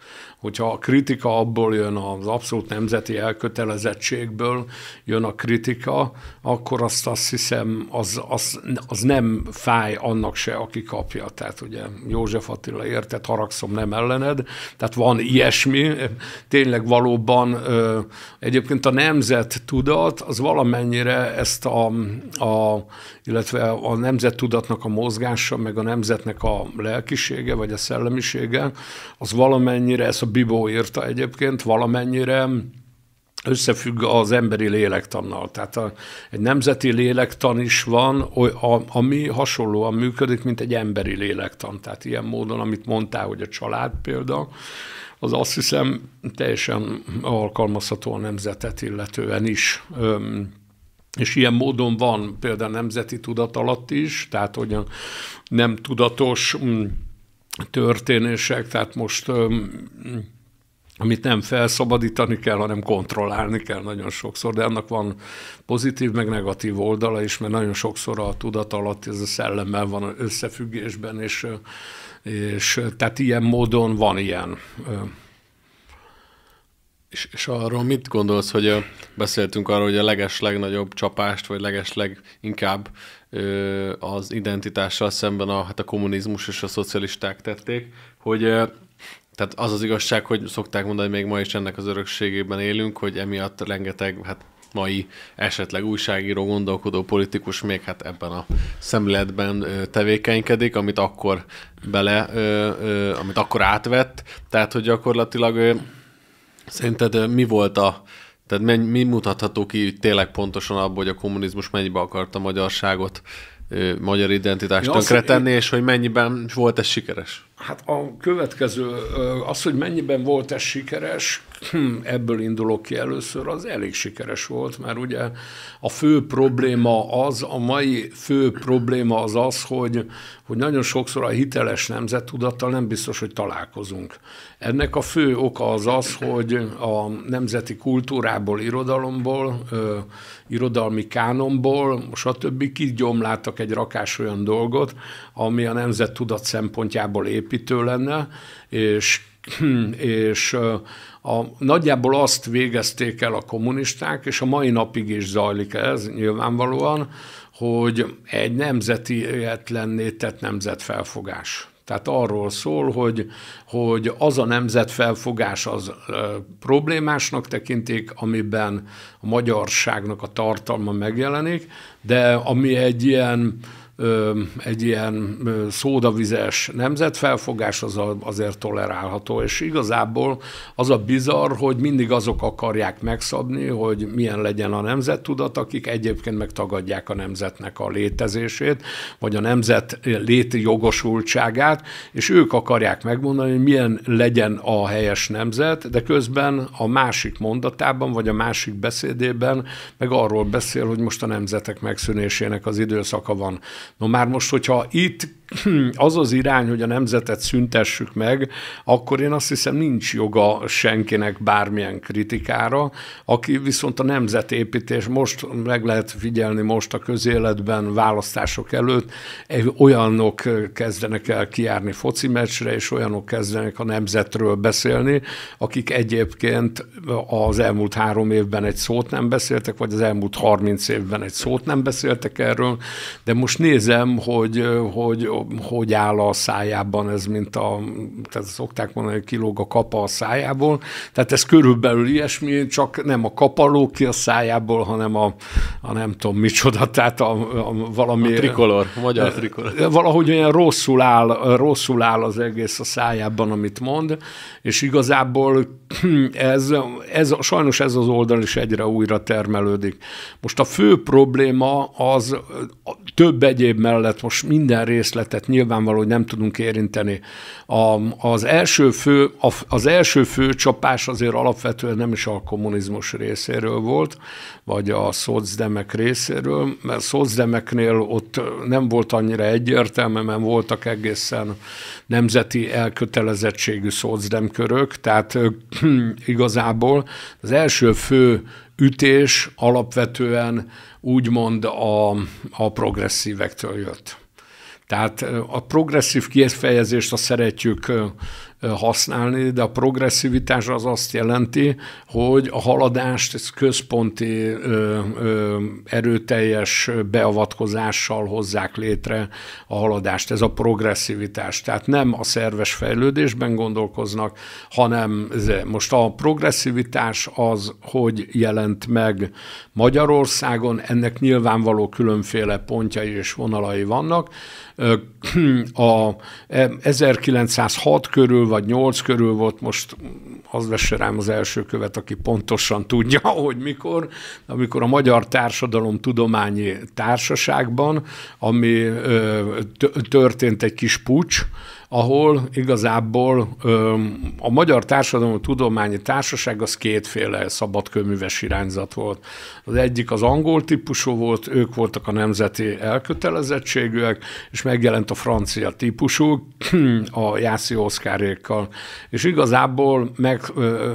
hogyha a kritika abból jön az abszolút nemzeti elkötelezettségből, jön a kritika, akkor azt azt hiszem, az, az, az nem fáj annak se, aki kapja. Tehát ugye József Attila értett, haragszom nem ellened, tehát van ilyesmi, tényleg valóban egyébként a nemzet tudat, az valamennyire ezt a, a illetve a nemzet tudatnak a mozgása, meg a nemzetnek a lelkisége, vagy a szellemisége, az valamennyire ezt a Bibó írta egyébként valamennyire, összefügg az emberi lélektannal. Tehát a, egy nemzeti lélektan is van, a, ami hasonlóan működik, mint egy emberi lélektan. Tehát ilyen módon, amit mondtál, hogy a család példa, az azt hiszem teljesen alkalmazható a nemzetet illetően is. Öm, és ilyen módon van például nemzeti tudat alatt is, tehát olyan nem tudatos, m- történések, tehát most amit nem felszabadítani kell, hanem kontrollálni kell nagyon sokszor, de annak van pozitív, meg negatív oldala is, mert nagyon sokszor a tudat alatt ez a szellemmel van összefüggésben, és, és tehát ilyen módon van ilyen. És, és arról mit gondolsz, hogy beszéltünk arról, hogy a leges legnagyobb csapást, vagy leges leginkább az identitással szemben a, hát a kommunizmus és a szocialisták tették, hogy tehát az az igazság, hogy szokták mondani, hogy még ma is ennek az örökségében élünk, hogy emiatt rengeteg, hát mai esetleg újságíró, gondolkodó politikus még hát ebben a szemléletben tevékenykedik, amit akkor bele, amit akkor átvett. Tehát, hogy gyakorlatilag szerinted mi volt a, tehát mi, mi mutatható ki tényleg pontosan abból, hogy a kommunizmus mennyibe akarta magyarságot, magyar identitást ja, tönkretenni, és hogy mennyiben volt ez sikeres? Hát a következő, az, hogy mennyiben volt ez sikeres, hm, ebből indulok ki először, az elég sikeres volt, mert ugye a fő probléma az, a mai fő probléma az az, hogy, hogy nagyon sokszor a hiteles nemzettudattal nem biztos, hogy találkozunk. Ennek a fő oka az az, hogy a nemzeti kultúrából, irodalomból, ö, irodalmi kánomból, stb. kigyomláltak egy rakás olyan dolgot, ami a nemzettudat szempontjából épp építő lenne, és, [CLEARS THROAT] és a, nagyjából azt végezték el a kommunisták, és a mai napig is zajlik ez nyilvánvalóan, hogy egy nemzeti életlenné tett nemzetfelfogás. Tehát arról szól, hogy, hogy az a nemzetfelfogás az problémásnak tekintik, amiben a magyarságnak a tartalma megjelenik, de ami egy ilyen egy ilyen szódavizes nemzetfelfogás az azért tolerálható, és igazából az a bizarr, hogy mindig azok akarják megszabni, hogy milyen legyen a nemzettudat, akik egyébként megtagadják a nemzetnek a létezését, vagy a nemzet léti jogosultságát, és ők akarják megmondani, hogy milyen legyen a helyes nemzet, de közben a másik mondatában, vagy a másik beszédében meg arról beszél, hogy most a nemzetek megszűnésének az időszaka van. No már most, hogyha itt [CLEARS THROAT] az az irány, hogy a nemzetet szüntessük meg, akkor én azt hiszem nincs joga senkinek bármilyen kritikára, aki viszont a nemzetépítés most meg lehet figyelni most a közéletben választások előtt, olyanok kezdenek el kiárni foci meccsre, és olyanok kezdenek a nemzetről beszélni, akik egyébként az elmúlt három évben egy szót nem beszéltek, vagy az elmúlt harminc évben egy szót nem beszéltek erről, de most néz nézem, hogy, hogy, hogy áll a szájában ez, mint a, tehát szokták mondani, hogy kilóg a kapa a szájából, tehát ez körülbelül ilyesmi, csak nem a kapaló ki a szájából, hanem a, a nem tudom micsoda, tehát a, a valami... A trikolor, magyar trikolor. Valahogy olyan rosszul áll, rosszul áll az egész a szájában, amit mond, és igazából [CLEARS THROAT] ez, ez, sajnos ez az oldal is egyre újra termelődik. Most a fő probléma az több egyéb egyéb mellett most minden részletet nyilvánvaló, hogy nem tudunk érinteni. A, az, első fő, a, az első fő csapás azért alapvetően nem is a kommunizmus részéről volt, vagy a szocdemek részéről, mert szocdemeknél ott nem volt annyira egyértelmű, mert voltak egészen nemzeti elkötelezettségű szocdemkörök, tehát [CLEARS THROAT] igazából az első fő ütés alapvetően úgymond a, a progresszívektől jött. Tehát a progresszív kifejezést azt szeretjük használni, de a progresszivitás az azt jelenti, hogy a haladást ez központi ö, ö, erőteljes beavatkozással hozzák létre a haladást. Ez a progresszivitás. Tehát nem a szerves fejlődésben gondolkoznak, hanem ez most a progresszivitás az, hogy jelent meg Magyarországon, ennek nyilvánvaló különféle pontjai és vonalai vannak, [CLEARS THROAT] A 1906 e, körül, vagy 8 körül volt most, az vesse rám az első követ, aki pontosan tudja, [LAUGHS] hogy mikor, amikor a Magyar Társadalom Tudományi Társaságban, ami történt egy kis pucs, ahol igazából a Magyar Társadalom Tudományi Társaság az kétféle szabadkőműves irányzat volt. Az egyik az angol típusú volt, ők voltak a nemzeti elkötelezettségűek, és megjelent a francia típusú, [CLEARS THROAT] a Jászi Oszkárékkal. És igazából meg,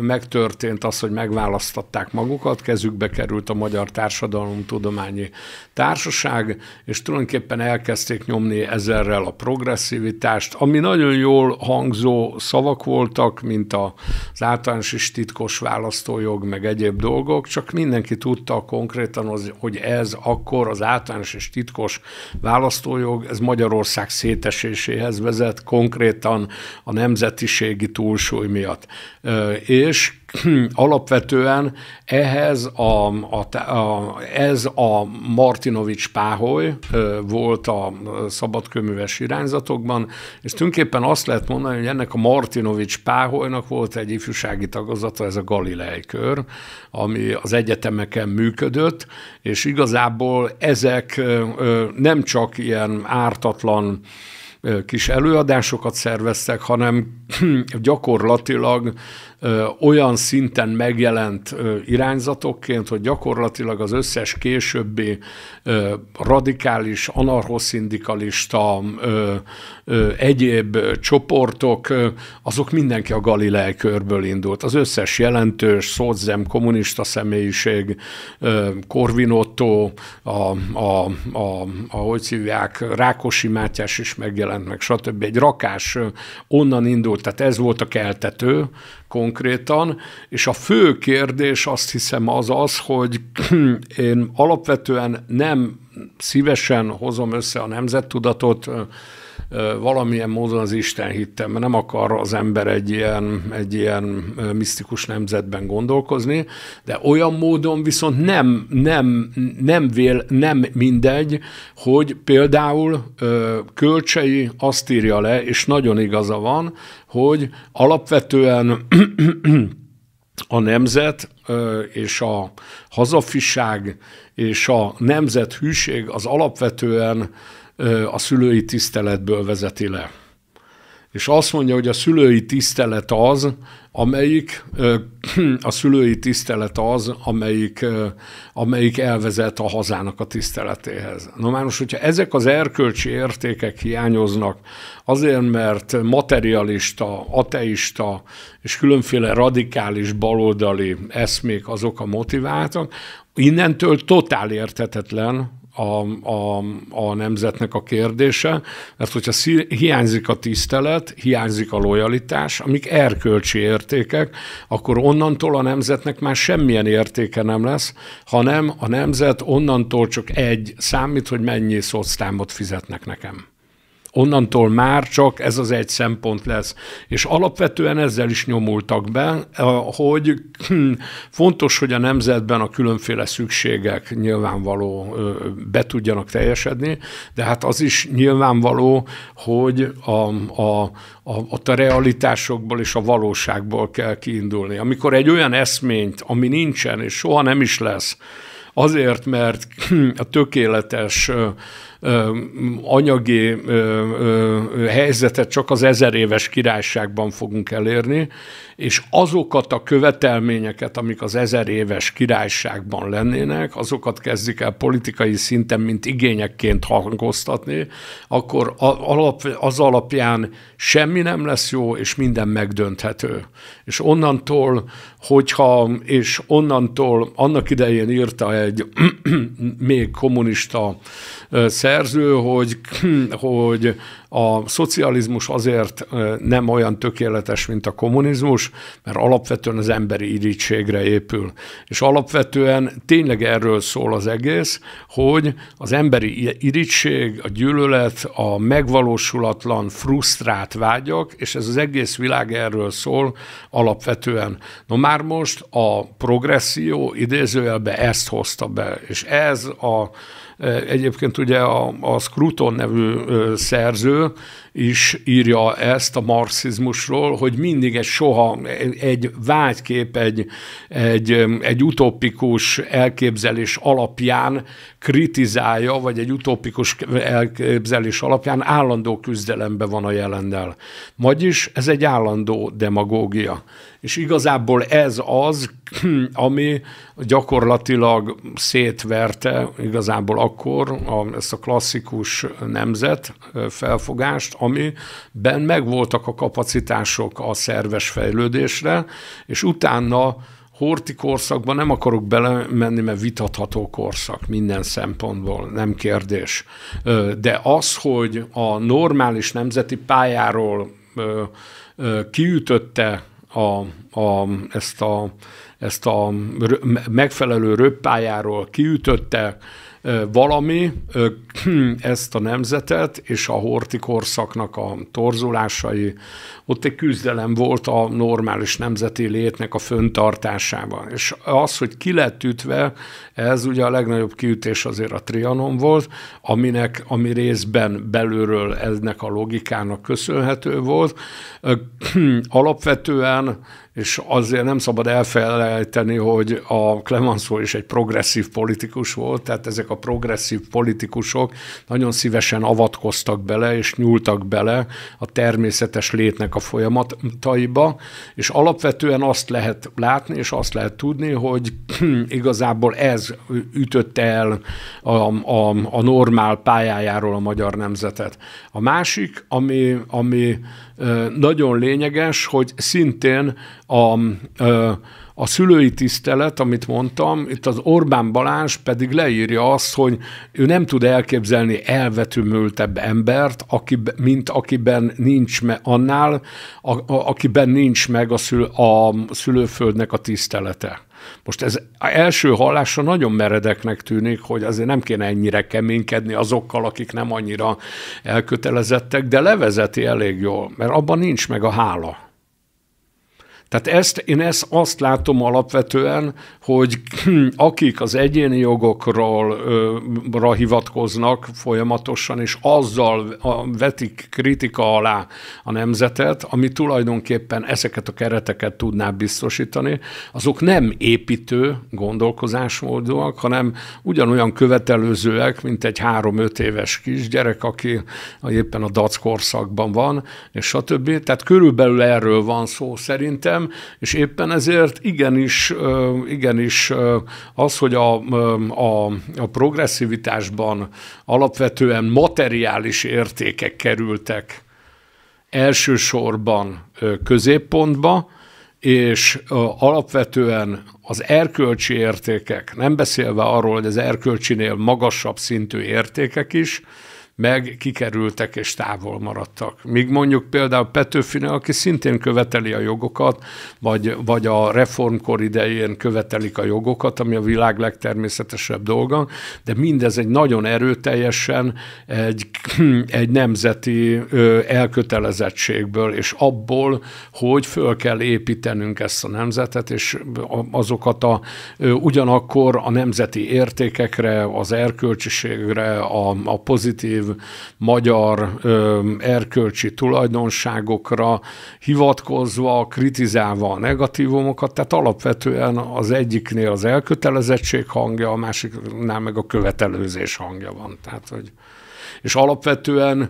megtörtént az, hogy megválasztatták magukat, kezükbe került a Magyar Társadalom Tudományi Társaság, és tulajdonképpen elkezdték nyomni ezerrel a progresszivitást, ami nagyon jól hangzó szavak voltak, mint az általános és titkos választójog, meg egyéb dolgok, csak mindenki tudta konkrétan, az, hogy ez akkor az általános és titkos választójog, ez Magyarország széteséséhez vezet konkrétan a nemzetiségi túlsúly miatt. És [CLEARS THROAT] alapvetően ehhez a, a, a, ez a Martinovics Páholy volt a szabadkőműves irányzatokban, és tulajdonképpen azt lehet mondani, hogy ennek a Martinovics Páholynak volt egy ifjúsági tagozata, ez a Galilei kör, ami az egyetemeken működött, és igazából ezek nem csak ilyen ártatlan kis előadásokat szerveztek, hanem [CLEARS THROAT] gyakorlatilag ö, olyan szinten megjelent ö, irányzatokként, hogy gyakorlatilag az összes későbbi ö, radikális, anarchoszindikalista, ö, ö, egyéb csoportok, ö, azok mindenki a Galilei körből indult. Az összes jelentős, szózzem, kommunista személyiség, ö, Corvinotto, a, a, a, a, hogy hívják, Rákosi Mátyás is megjelent, meg stb. Egy rakás onnan indult tehát ez volt a keltető konkrétan, és a fő kérdés azt hiszem az az, hogy [CLEARS THROAT] én alapvetően nem szívesen hozom össze a nemzettudatot, valamilyen módon az Isten hittem, mert nem akar az ember egy ilyen, egy ilyen misztikus nemzetben gondolkozni, de olyan módon viszont nem, nem, nem vél, nem mindegy, hogy például kölcsei azt írja le, és nagyon igaza van, hogy alapvetően [CLEARS THROAT] a nemzet és a hazafiság és a nemzet hűség az alapvetően a szülői tiszteletből vezeti le. És azt mondja, hogy a szülői tisztelet az, amelyik, [CLEARS THROAT] a szülői tisztelet az, amelyik, amelyik elvezet a hazának a tiszteletéhez. Na már most, hogyha ezek az erkölcsi értékek hiányoznak, azért, mert materialista, ateista és különféle radikális baloldali eszmék azok a motiváltak, innentől totál érthetetlen, a, a, a nemzetnek a kérdése, mert hogyha hiányzik a tisztelet, hiányzik a lojalitás, amik erkölcsi értékek, akkor onnantól a nemzetnek már semmilyen értéke nem lesz, hanem a nemzet onnantól csak egy számít, hogy mennyi szoctámot fizetnek nekem onnantól már csak ez az egy szempont lesz. És alapvetően ezzel is nyomultak be, eh, hogy [CLEARS THROAT] fontos, hogy a nemzetben a különféle szükségek nyilvánvaló be tudjanak teljesedni, de hát az is nyilvánvaló, hogy a, a, a, ott a realitásokból és a valóságból kell kiindulni. Amikor egy olyan eszményt, ami nincsen és soha nem is lesz, azért, mert [CLEARS THROAT] a tökéletes anyagi helyzetet csak az ezer éves királyságban fogunk elérni, és azokat a követelményeket, amik az ezer éves királyságban lennének, azokat kezdik el politikai szinten, mint igényekként hangoztatni, akkor az alapján semmi nem lesz jó, és minden megdönthető. És onnantól, hogyha, és onnantól annak idején írta egy [CLEARS THROAT] még kommunista szerző, szerző, hogy, [CLEARS THROAT] hogy a szocializmus azért nem olyan tökéletes, mint a kommunizmus, mert alapvetően az emberi irítségre épül. És alapvetően tényleg erről szól az egész, hogy az emberi irítség, a gyűlölet, a megvalósulatlan, frusztrált vágyak, és ez az egész világ erről szól alapvetően. No már most a progresszió idézőjelbe ezt hozta be, és ez a Egyébként ugye a, a Scruton nevű szerző is írja ezt a marxizmusról, hogy mindig egy soha, egy vágykép, egy, egy, egy utopikus elképzelés alapján kritizálja, vagy egy utopikus elképzelés alapján állandó küzdelemben van a jelennel. Vagyis ez egy állandó demagógia. És igazából ez az, [CLEARS THROAT] ami gyakorlatilag szétverte igazából akkor a, ezt a klasszikus nemzet felfogást, amiben megvoltak a kapacitások a szerves fejlődésre, és utána Horti korszakban nem akarok belemenni, mert vitatható korszak minden szempontból, nem kérdés. De az, hogy a normális nemzeti pályáról kiütötte a, a, ezt, a, ezt a megfelelő röppájáról kiütötte valami [CLEARS THROAT] ezt a nemzetet és a horti korszaknak a torzulásai, ott egy küzdelem volt a normális nemzeti létnek a föntartásában. És az, hogy ki lett ütve, ez ugye a legnagyobb kiütés azért a trianon volt, aminek, ami részben belülről ennek a logikának köszönhető volt. [CLEARS THROAT] Alapvetően és azért nem szabad elfelejteni, hogy a Clemenceau is egy progresszív politikus volt, tehát ezek a progresszív politikusok nagyon szívesen avatkoztak bele, és nyúltak bele a természetes létnek a folyamataiba, és alapvetően azt lehet látni, és azt lehet tudni, hogy [CLEARS THROAT] igazából ez ütötte el a, a, a normál pályájáról a magyar nemzetet. A másik, ami, ami nagyon lényeges, hogy szintén a, a szülői tisztelet, amit mondtam, itt az Orbán Balázs pedig leírja azt, hogy ő nem tud elképzelni elvetümültebb embert, aki, mint akiben nincs me, annál, a, a, akiben nincs meg a, szül, a szülőföldnek a tisztelete. Most ez első hallásra nagyon meredeknek tűnik, hogy azért nem kéne ennyire keménykedni azokkal, akik nem annyira elkötelezettek, de levezeti elég jól, mert abban nincs meg a hála tehát ezt, én ezt azt látom alapvetően, hogy [CLEARS THROAT] akik az egyéni jogokról rá hivatkoznak folyamatosan, és azzal vetik kritika alá a nemzetet, ami tulajdonképpen ezeket a kereteket tudná biztosítani, azok nem építő gondolkozásmódúak, hanem ugyanolyan követelőzőek, mint egy három-öt éves kisgyerek, aki éppen a dackorszakban van, és stb. Tehát körülbelül erről van szó szerintem, sem, és éppen ezért igenis, igenis az, hogy a, a, a progresszivitásban alapvetően materiális értékek kerültek elsősorban középpontba, és alapvetően az erkölcsi értékek, nem beszélve arról, hogy az erkölcsinél magasabb szintű értékek is, meg kikerültek és távol maradtak. Míg mondjuk például Petőfine, aki szintén követeli a jogokat, vagy, vagy a reformkor idején követelik a jogokat, ami a világ legtermészetesebb dolga, de mindez egy nagyon erőteljesen egy, [CLEARS THROAT] egy nemzeti elkötelezettségből, és abból, hogy föl kell építenünk ezt a nemzetet, és azokat a ugyanakkor a nemzeti értékekre, az erkölcsiségre, a, a pozitív pozitív magyar ö, erkölcsi tulajdonságokra hivatkozva, kritizálva a negatívumokat, tehát alapvetően az egyiknél az elkötelezettség hangja, a másiknál meg a követelőzés hangja van. Tehát, hogy és alapvetően [CLEARS THROAT]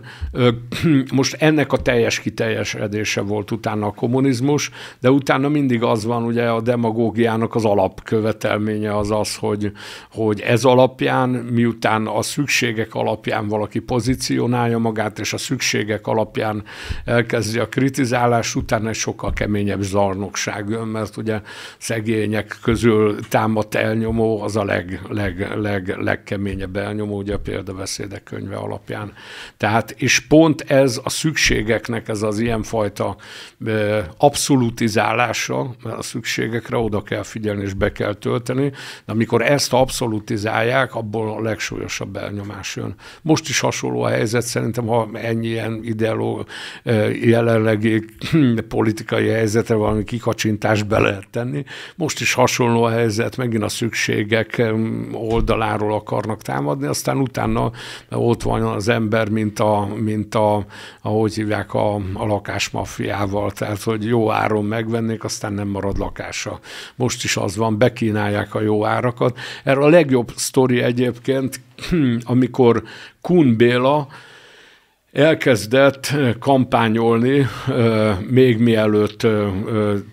most ennek a teljes kiteljesedése volt utána a kommunizmus, de utána mindig az van, ugye a demagógiának az alapkövetelménye az az, hogy, hogy ez alapján, miután a szükségek alapján valaki pozícionálja magát, és a szükségek alapján elkezdi a kritizálás utána egy sokkal keményebb zarnokság jön, mert ugye szegények közül támadt elnyomó az a leg, leg, leg, legkeményebb elnyomó, ugye a példabeszédek könyve alapján alapján. Tehát, és pont ez a szükségeknek, ez az ilyenfajta abszolutizálása, mert a szükségekre oda kell figyelni és be kell tölteni, de amikor ezt abszolutizálják, abból a legsúlyosabb elnyomás jön. Most is hasonló a helyzet, szerintem, ha ennyi ilyen ideoló, jelenlegi [CLEARS THROAT] politikai helyzetre valami kikacsintást be lehet tenni, most is hasonló a helyzet, megint a szükségek oldaláról akarnak támadni, aztán utána ott van az ember, mint a, mint a ahogy hívják, a, a lakásmafiával. tehát hogy jó áron megvennék, aztán nem marad lakása. Most is az van, bekínálják a jó árakat. Erre a legjobb sztori egyébként, [CLEARS THROAT] amikor Kun Béla, elkezdett kampányolni, még mielőtt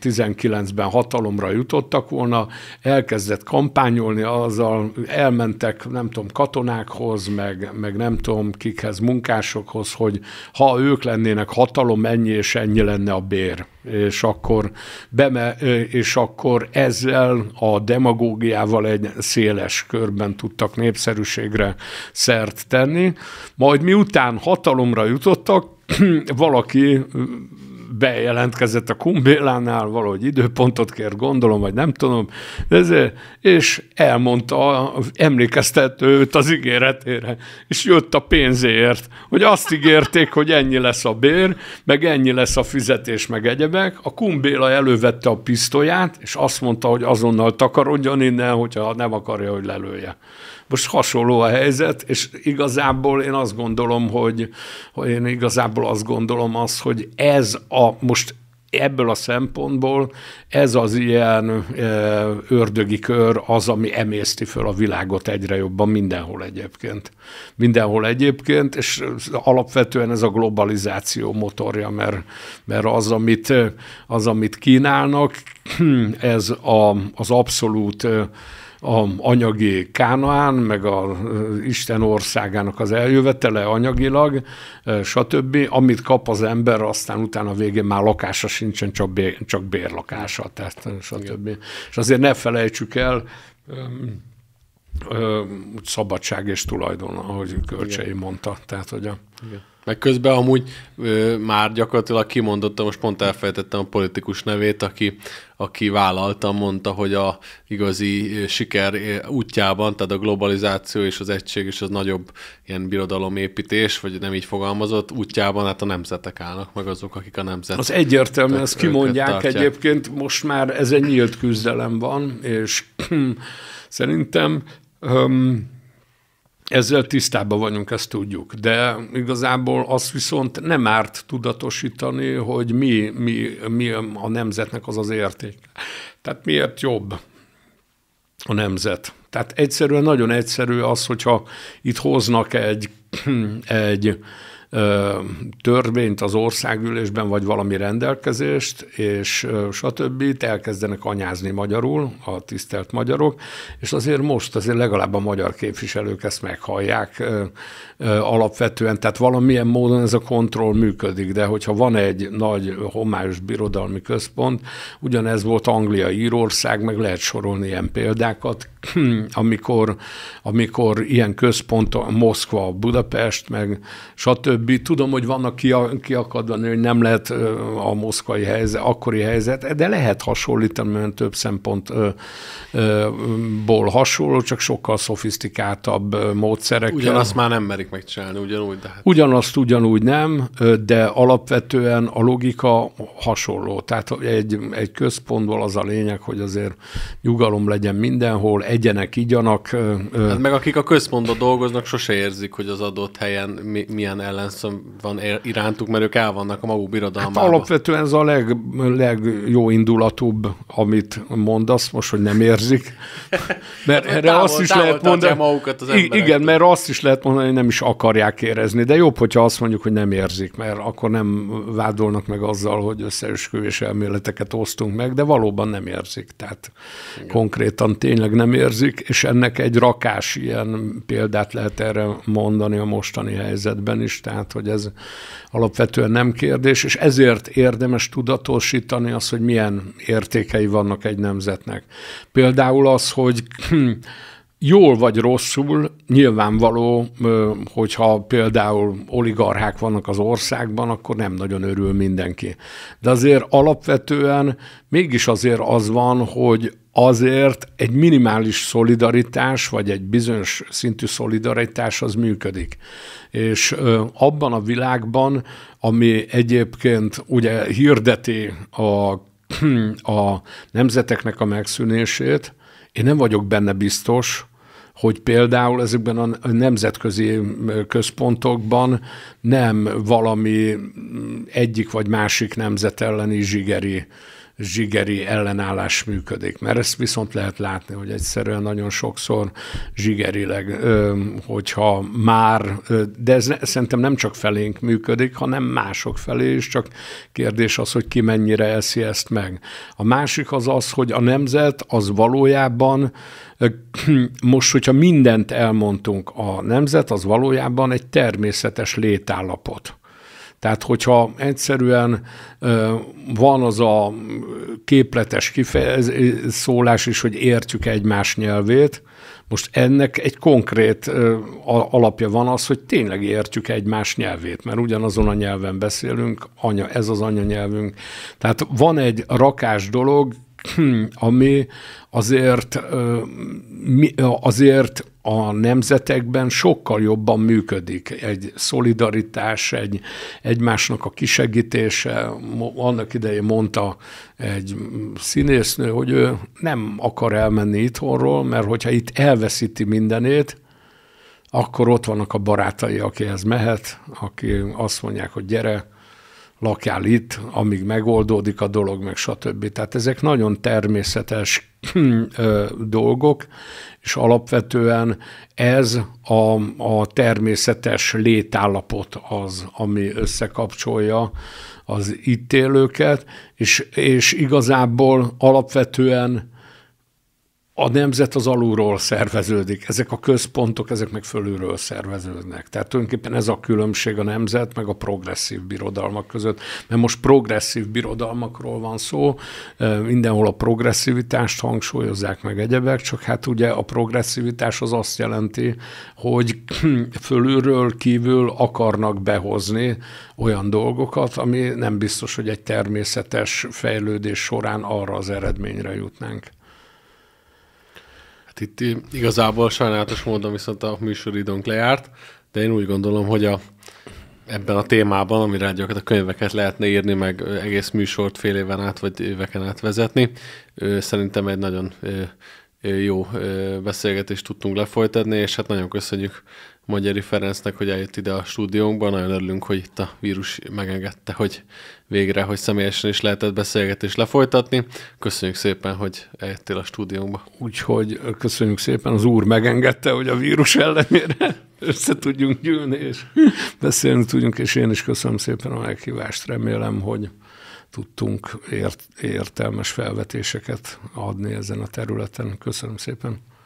19-ben hatalomra jutottak volna, elkezdett kampányolni, azzal elmentek, nem tudom, katonákhoz, meg, meg nem tudom kikhez, munkásokhoz, hogy ha ők lennének hatalom, ennyi és ennyi lenne a bér és akkor, beme, és akkor ezzel a demagógiával egy széles körben tudtak népszerűségre szert tenni. Majd miután hatalomra jutottak, [CLEARS THROAT] valaki bejelentkezett a Kumbélánál, valahogy időpontot kér, gondolom, vagy nem tudom, de ez és elmondta, emlékeztet őt az ígéretére, és jött a pénzért, hogy azt ígérték, hogy ennyi lesz a bér, meg ennyi lesz a fizetés, meg egyebek. A Kumbéla elővette a pisztolyát, és azt mondta, hogy azonnal takarodjon innen, hogyha nem akarja, hogy lelője. Most hasonló a helyzet, és igazából én azt gondolom, hogy, hogy én igazából azt gondolom az, hogy ez a most ebből a szempontból ez az ilyen e, ördögi kör az, ami emészti föl a világot egyre jobban mindenhol egyébként. Mindenhol egyébként, és alapvetően ez a globalizáció motorja, mert, mert az, amit, az, amit kínálnak, [CLEARS THROAT] ez a, az abszolút e, a anyagi Kánaán, meg a Isten országának az eljövetele anyagilag, stb. Amit kap az ember, aztán utána végén már lakása sincsen, csak, bér, csak bérlakása, tehát stb. Igen. És azért ne felejtsük el, ö, úgy szabadság és tulajdon, ahogy Kölcsei mondta. Tehát, hogy a... Igen. Meg közben amúgy ö, már gyakorlatilag kimondottam, most pont elfelejtettem a politikus nevét, aki, aki vállalta, mondta, hogy a igazi siker útjában, tehát a globalizáció és az egység és az nagyobb ilyen birodalomépítés, vagy nem így fogalmazott, útjában hát a nemzetek állnak, meg azok, akik a nemzet. Az egyértelmű, ezt kimondják tartják. egyébként, most már ez egy nyílt küzdelem van, és [CLEARS THROAT] szerintem Öm, ezzel tisztában vagyunk, ezt tudjuk. De igazából azt viszont nem árt tudatosítani, hogy mi, mi, mi a nemzetnek az az érték. Tehát miért jobb a nemzet? Tehát egyszerűen, nagyon egyszerű az, hogyha itt hoznak egy, [CLEARS THROAT] egy törvényt az országülésben, vagy valami rendelkezést, és stb. elkezdenek anyázni magyarul a tisztelt magyarok, és azért most azért legalább a magyar képviselők ezt meghallják alapvetően, tehát valamilyen módon ez a kontroll működik, de hogyha van egy nagy homályos birodalmi központ, ugyanez volt Anglia, Írország, meg lehet sorolni ilyen példákat, [CLEARS THROAT] amikor, amikor ilyen központ, Moszkva, Budapest, meg stb többi. Tudom, hogy vannak kiakadva, hogy nem lehet a moszkvai helyzet, akkori helyzet, de lehet hasonlítani, mert több szempontból hasonló, csak sokkal szofisztikáltabb módszerekkel. Ugyanazt már nem merik megcsinálni, ugyanúgy. De hát... Ugyanazt ugyanúgy nem, de alapvetően a logika hasonló. Tehát egy, egy központból az a lényeg, hogy azért nyugalom legyen mindenhol, egyenek, igyanak. Hát meg akik a központban dolgoznak, sose érzik, hogy az adott helyen mi, milyen ellen ellensz van irántuk, mert ők el vannak a maguk birodalmában. Hát alapvetően ez a leg, legjó indulatúbb, amit mondasz, most, hogy nem érzik. Mert [LAUGHS] erre távol, azt is lehet mondani. Magukat az igen, mert azt is lehet mondani, hogy nem is akarják érezni. De jobb, hogyha azt mondjuk, hogy nem érzik, mert akkor nem vádolnak meg azzal, hogy összeesküvés elméleteket osztunk meg, de valóban nem érzik. Tehát igen. konkrétan tényleg nem érzik, és ennek egy rakás ilyen példát lehet erre mondani a mostani helyzetben is. Tehát tehát hogy ez alapvetően nem kérdés, és ezért érdemes tudatosítani azt, hogy milyen értékei vannak egy nemzetnek. Például az, hogy [CLEARS THROAT] jól vagy rosszul, nyilvánvaló, hogyha például oligarchák vannak az országban, akkor nem nagyon örül mindenki. De azért alapvetően mégis azért az van, hogy azért egy minimális szolidaritás, vagy egy bizonyos szintű szolidaritás az működik. És abban a világban, ami egyébként ugye hirdeti a, a nemzeteknek a megszűnését, én nem vagyok benne biztos, hogy például ezekben a nemzetközi központokban nem valami egyik vagy másik nemzet elleni zsigeri zsigeri ellenállás működik. Mert ezt viszont lehet látni, hogy egyszerűen nagyon sokszor zsigerileg, hogyha már, de ez szerintem nem csak felénk működik, hanem mások felé is, csak kérdés az, hogy ki mennyire eszi ezt meg. A másik az az, hogy a nemzet az valójában [CLEARS THROAT] most, hogyha mindent elmondtunk, a nemzet az valójában egy természetes létállapot tehát, hogyha egyszerűen van az a képletes szólás is, hogy értjük egymás nyelvét, most ennek egy konkrét alapja van az, hogy tényleg értjük egymás nyelvét, mert ugyanazon a nyelven beszélünk, anya, ez az anyanyelvünk. Tehát van egy rakás dolog, [CLEARS THROAT] ami azért, azért a nemzetekben sokkal jobban működik. Egy szolidaritás, egy egymásnak a kisegítése. Annak idején mondta egy színésznő, hogy ő nem akar elmenni itthonról, mert hogyha itt elveszíti mindenét, akkor ott vannak a barátai, akihez mehet, aki azt mondják, hogy gyere, lakjál itt, amíg megoldódik a dolog, meg stb. Tehát ezek nagyon természetes [CLEARS THROAT] dolgok, és alapvetően ez a, a természetes létállapot az, ami összekapcsolja az itt élőket, és, és igazából alapvetően a nemzet az alulról szerveződik, ezek a központok, ezek meg fölülről szerveződnek. Tehát tulajdonképpen ez a különbség a nemzet, meg a progresszív birodalmak között. Mert most progresszív birodalmakról van szó, mindenhol a progresszivitást hangsúlyozzák meg egyebek, csak hát ugye a progresszivitás az azt jelenti, hogy [CLEARS THROAT] fölülről, kívül akarnak behozni olyan dolgokat, ami nem biztos, hogy egy természetes fejlődés során arra az eredményre jutnánk. Hát itt igazából sajnálatos módon viszont a műsoridónk lejárt, de én úgy gondolom, hogy a, ebben a témában, amire gyakorlatilag a könyveket lehetne írni, meg egész műsort fél éven át, vagy éveken át vezetni, szerintem egy nagyon jó beszélgetést tudtunk lefolytatni, és hát nagyon köszönjük Magyari Ferencnek, hogy eljött ide a stúdiónkban. Nagyon örülünk, hogy itt a vírus megengedte, hogy végre, hogy személyesen is lehetett beszélgetést lefolytatni. Köszönjük szépen, hogy eljöttél a stúdiónkba. Úgyhogy köszönjük szépen, az úr megengedte, hogy a vírus ellenére össze tudjunk gyűlni, és beszélni tudjunk, és én is köszönöm szépen a meghívást. Remélem, hogy tudtunk ért, értelmes felvetéseket adni ezen a területen. Köszönöm szépen.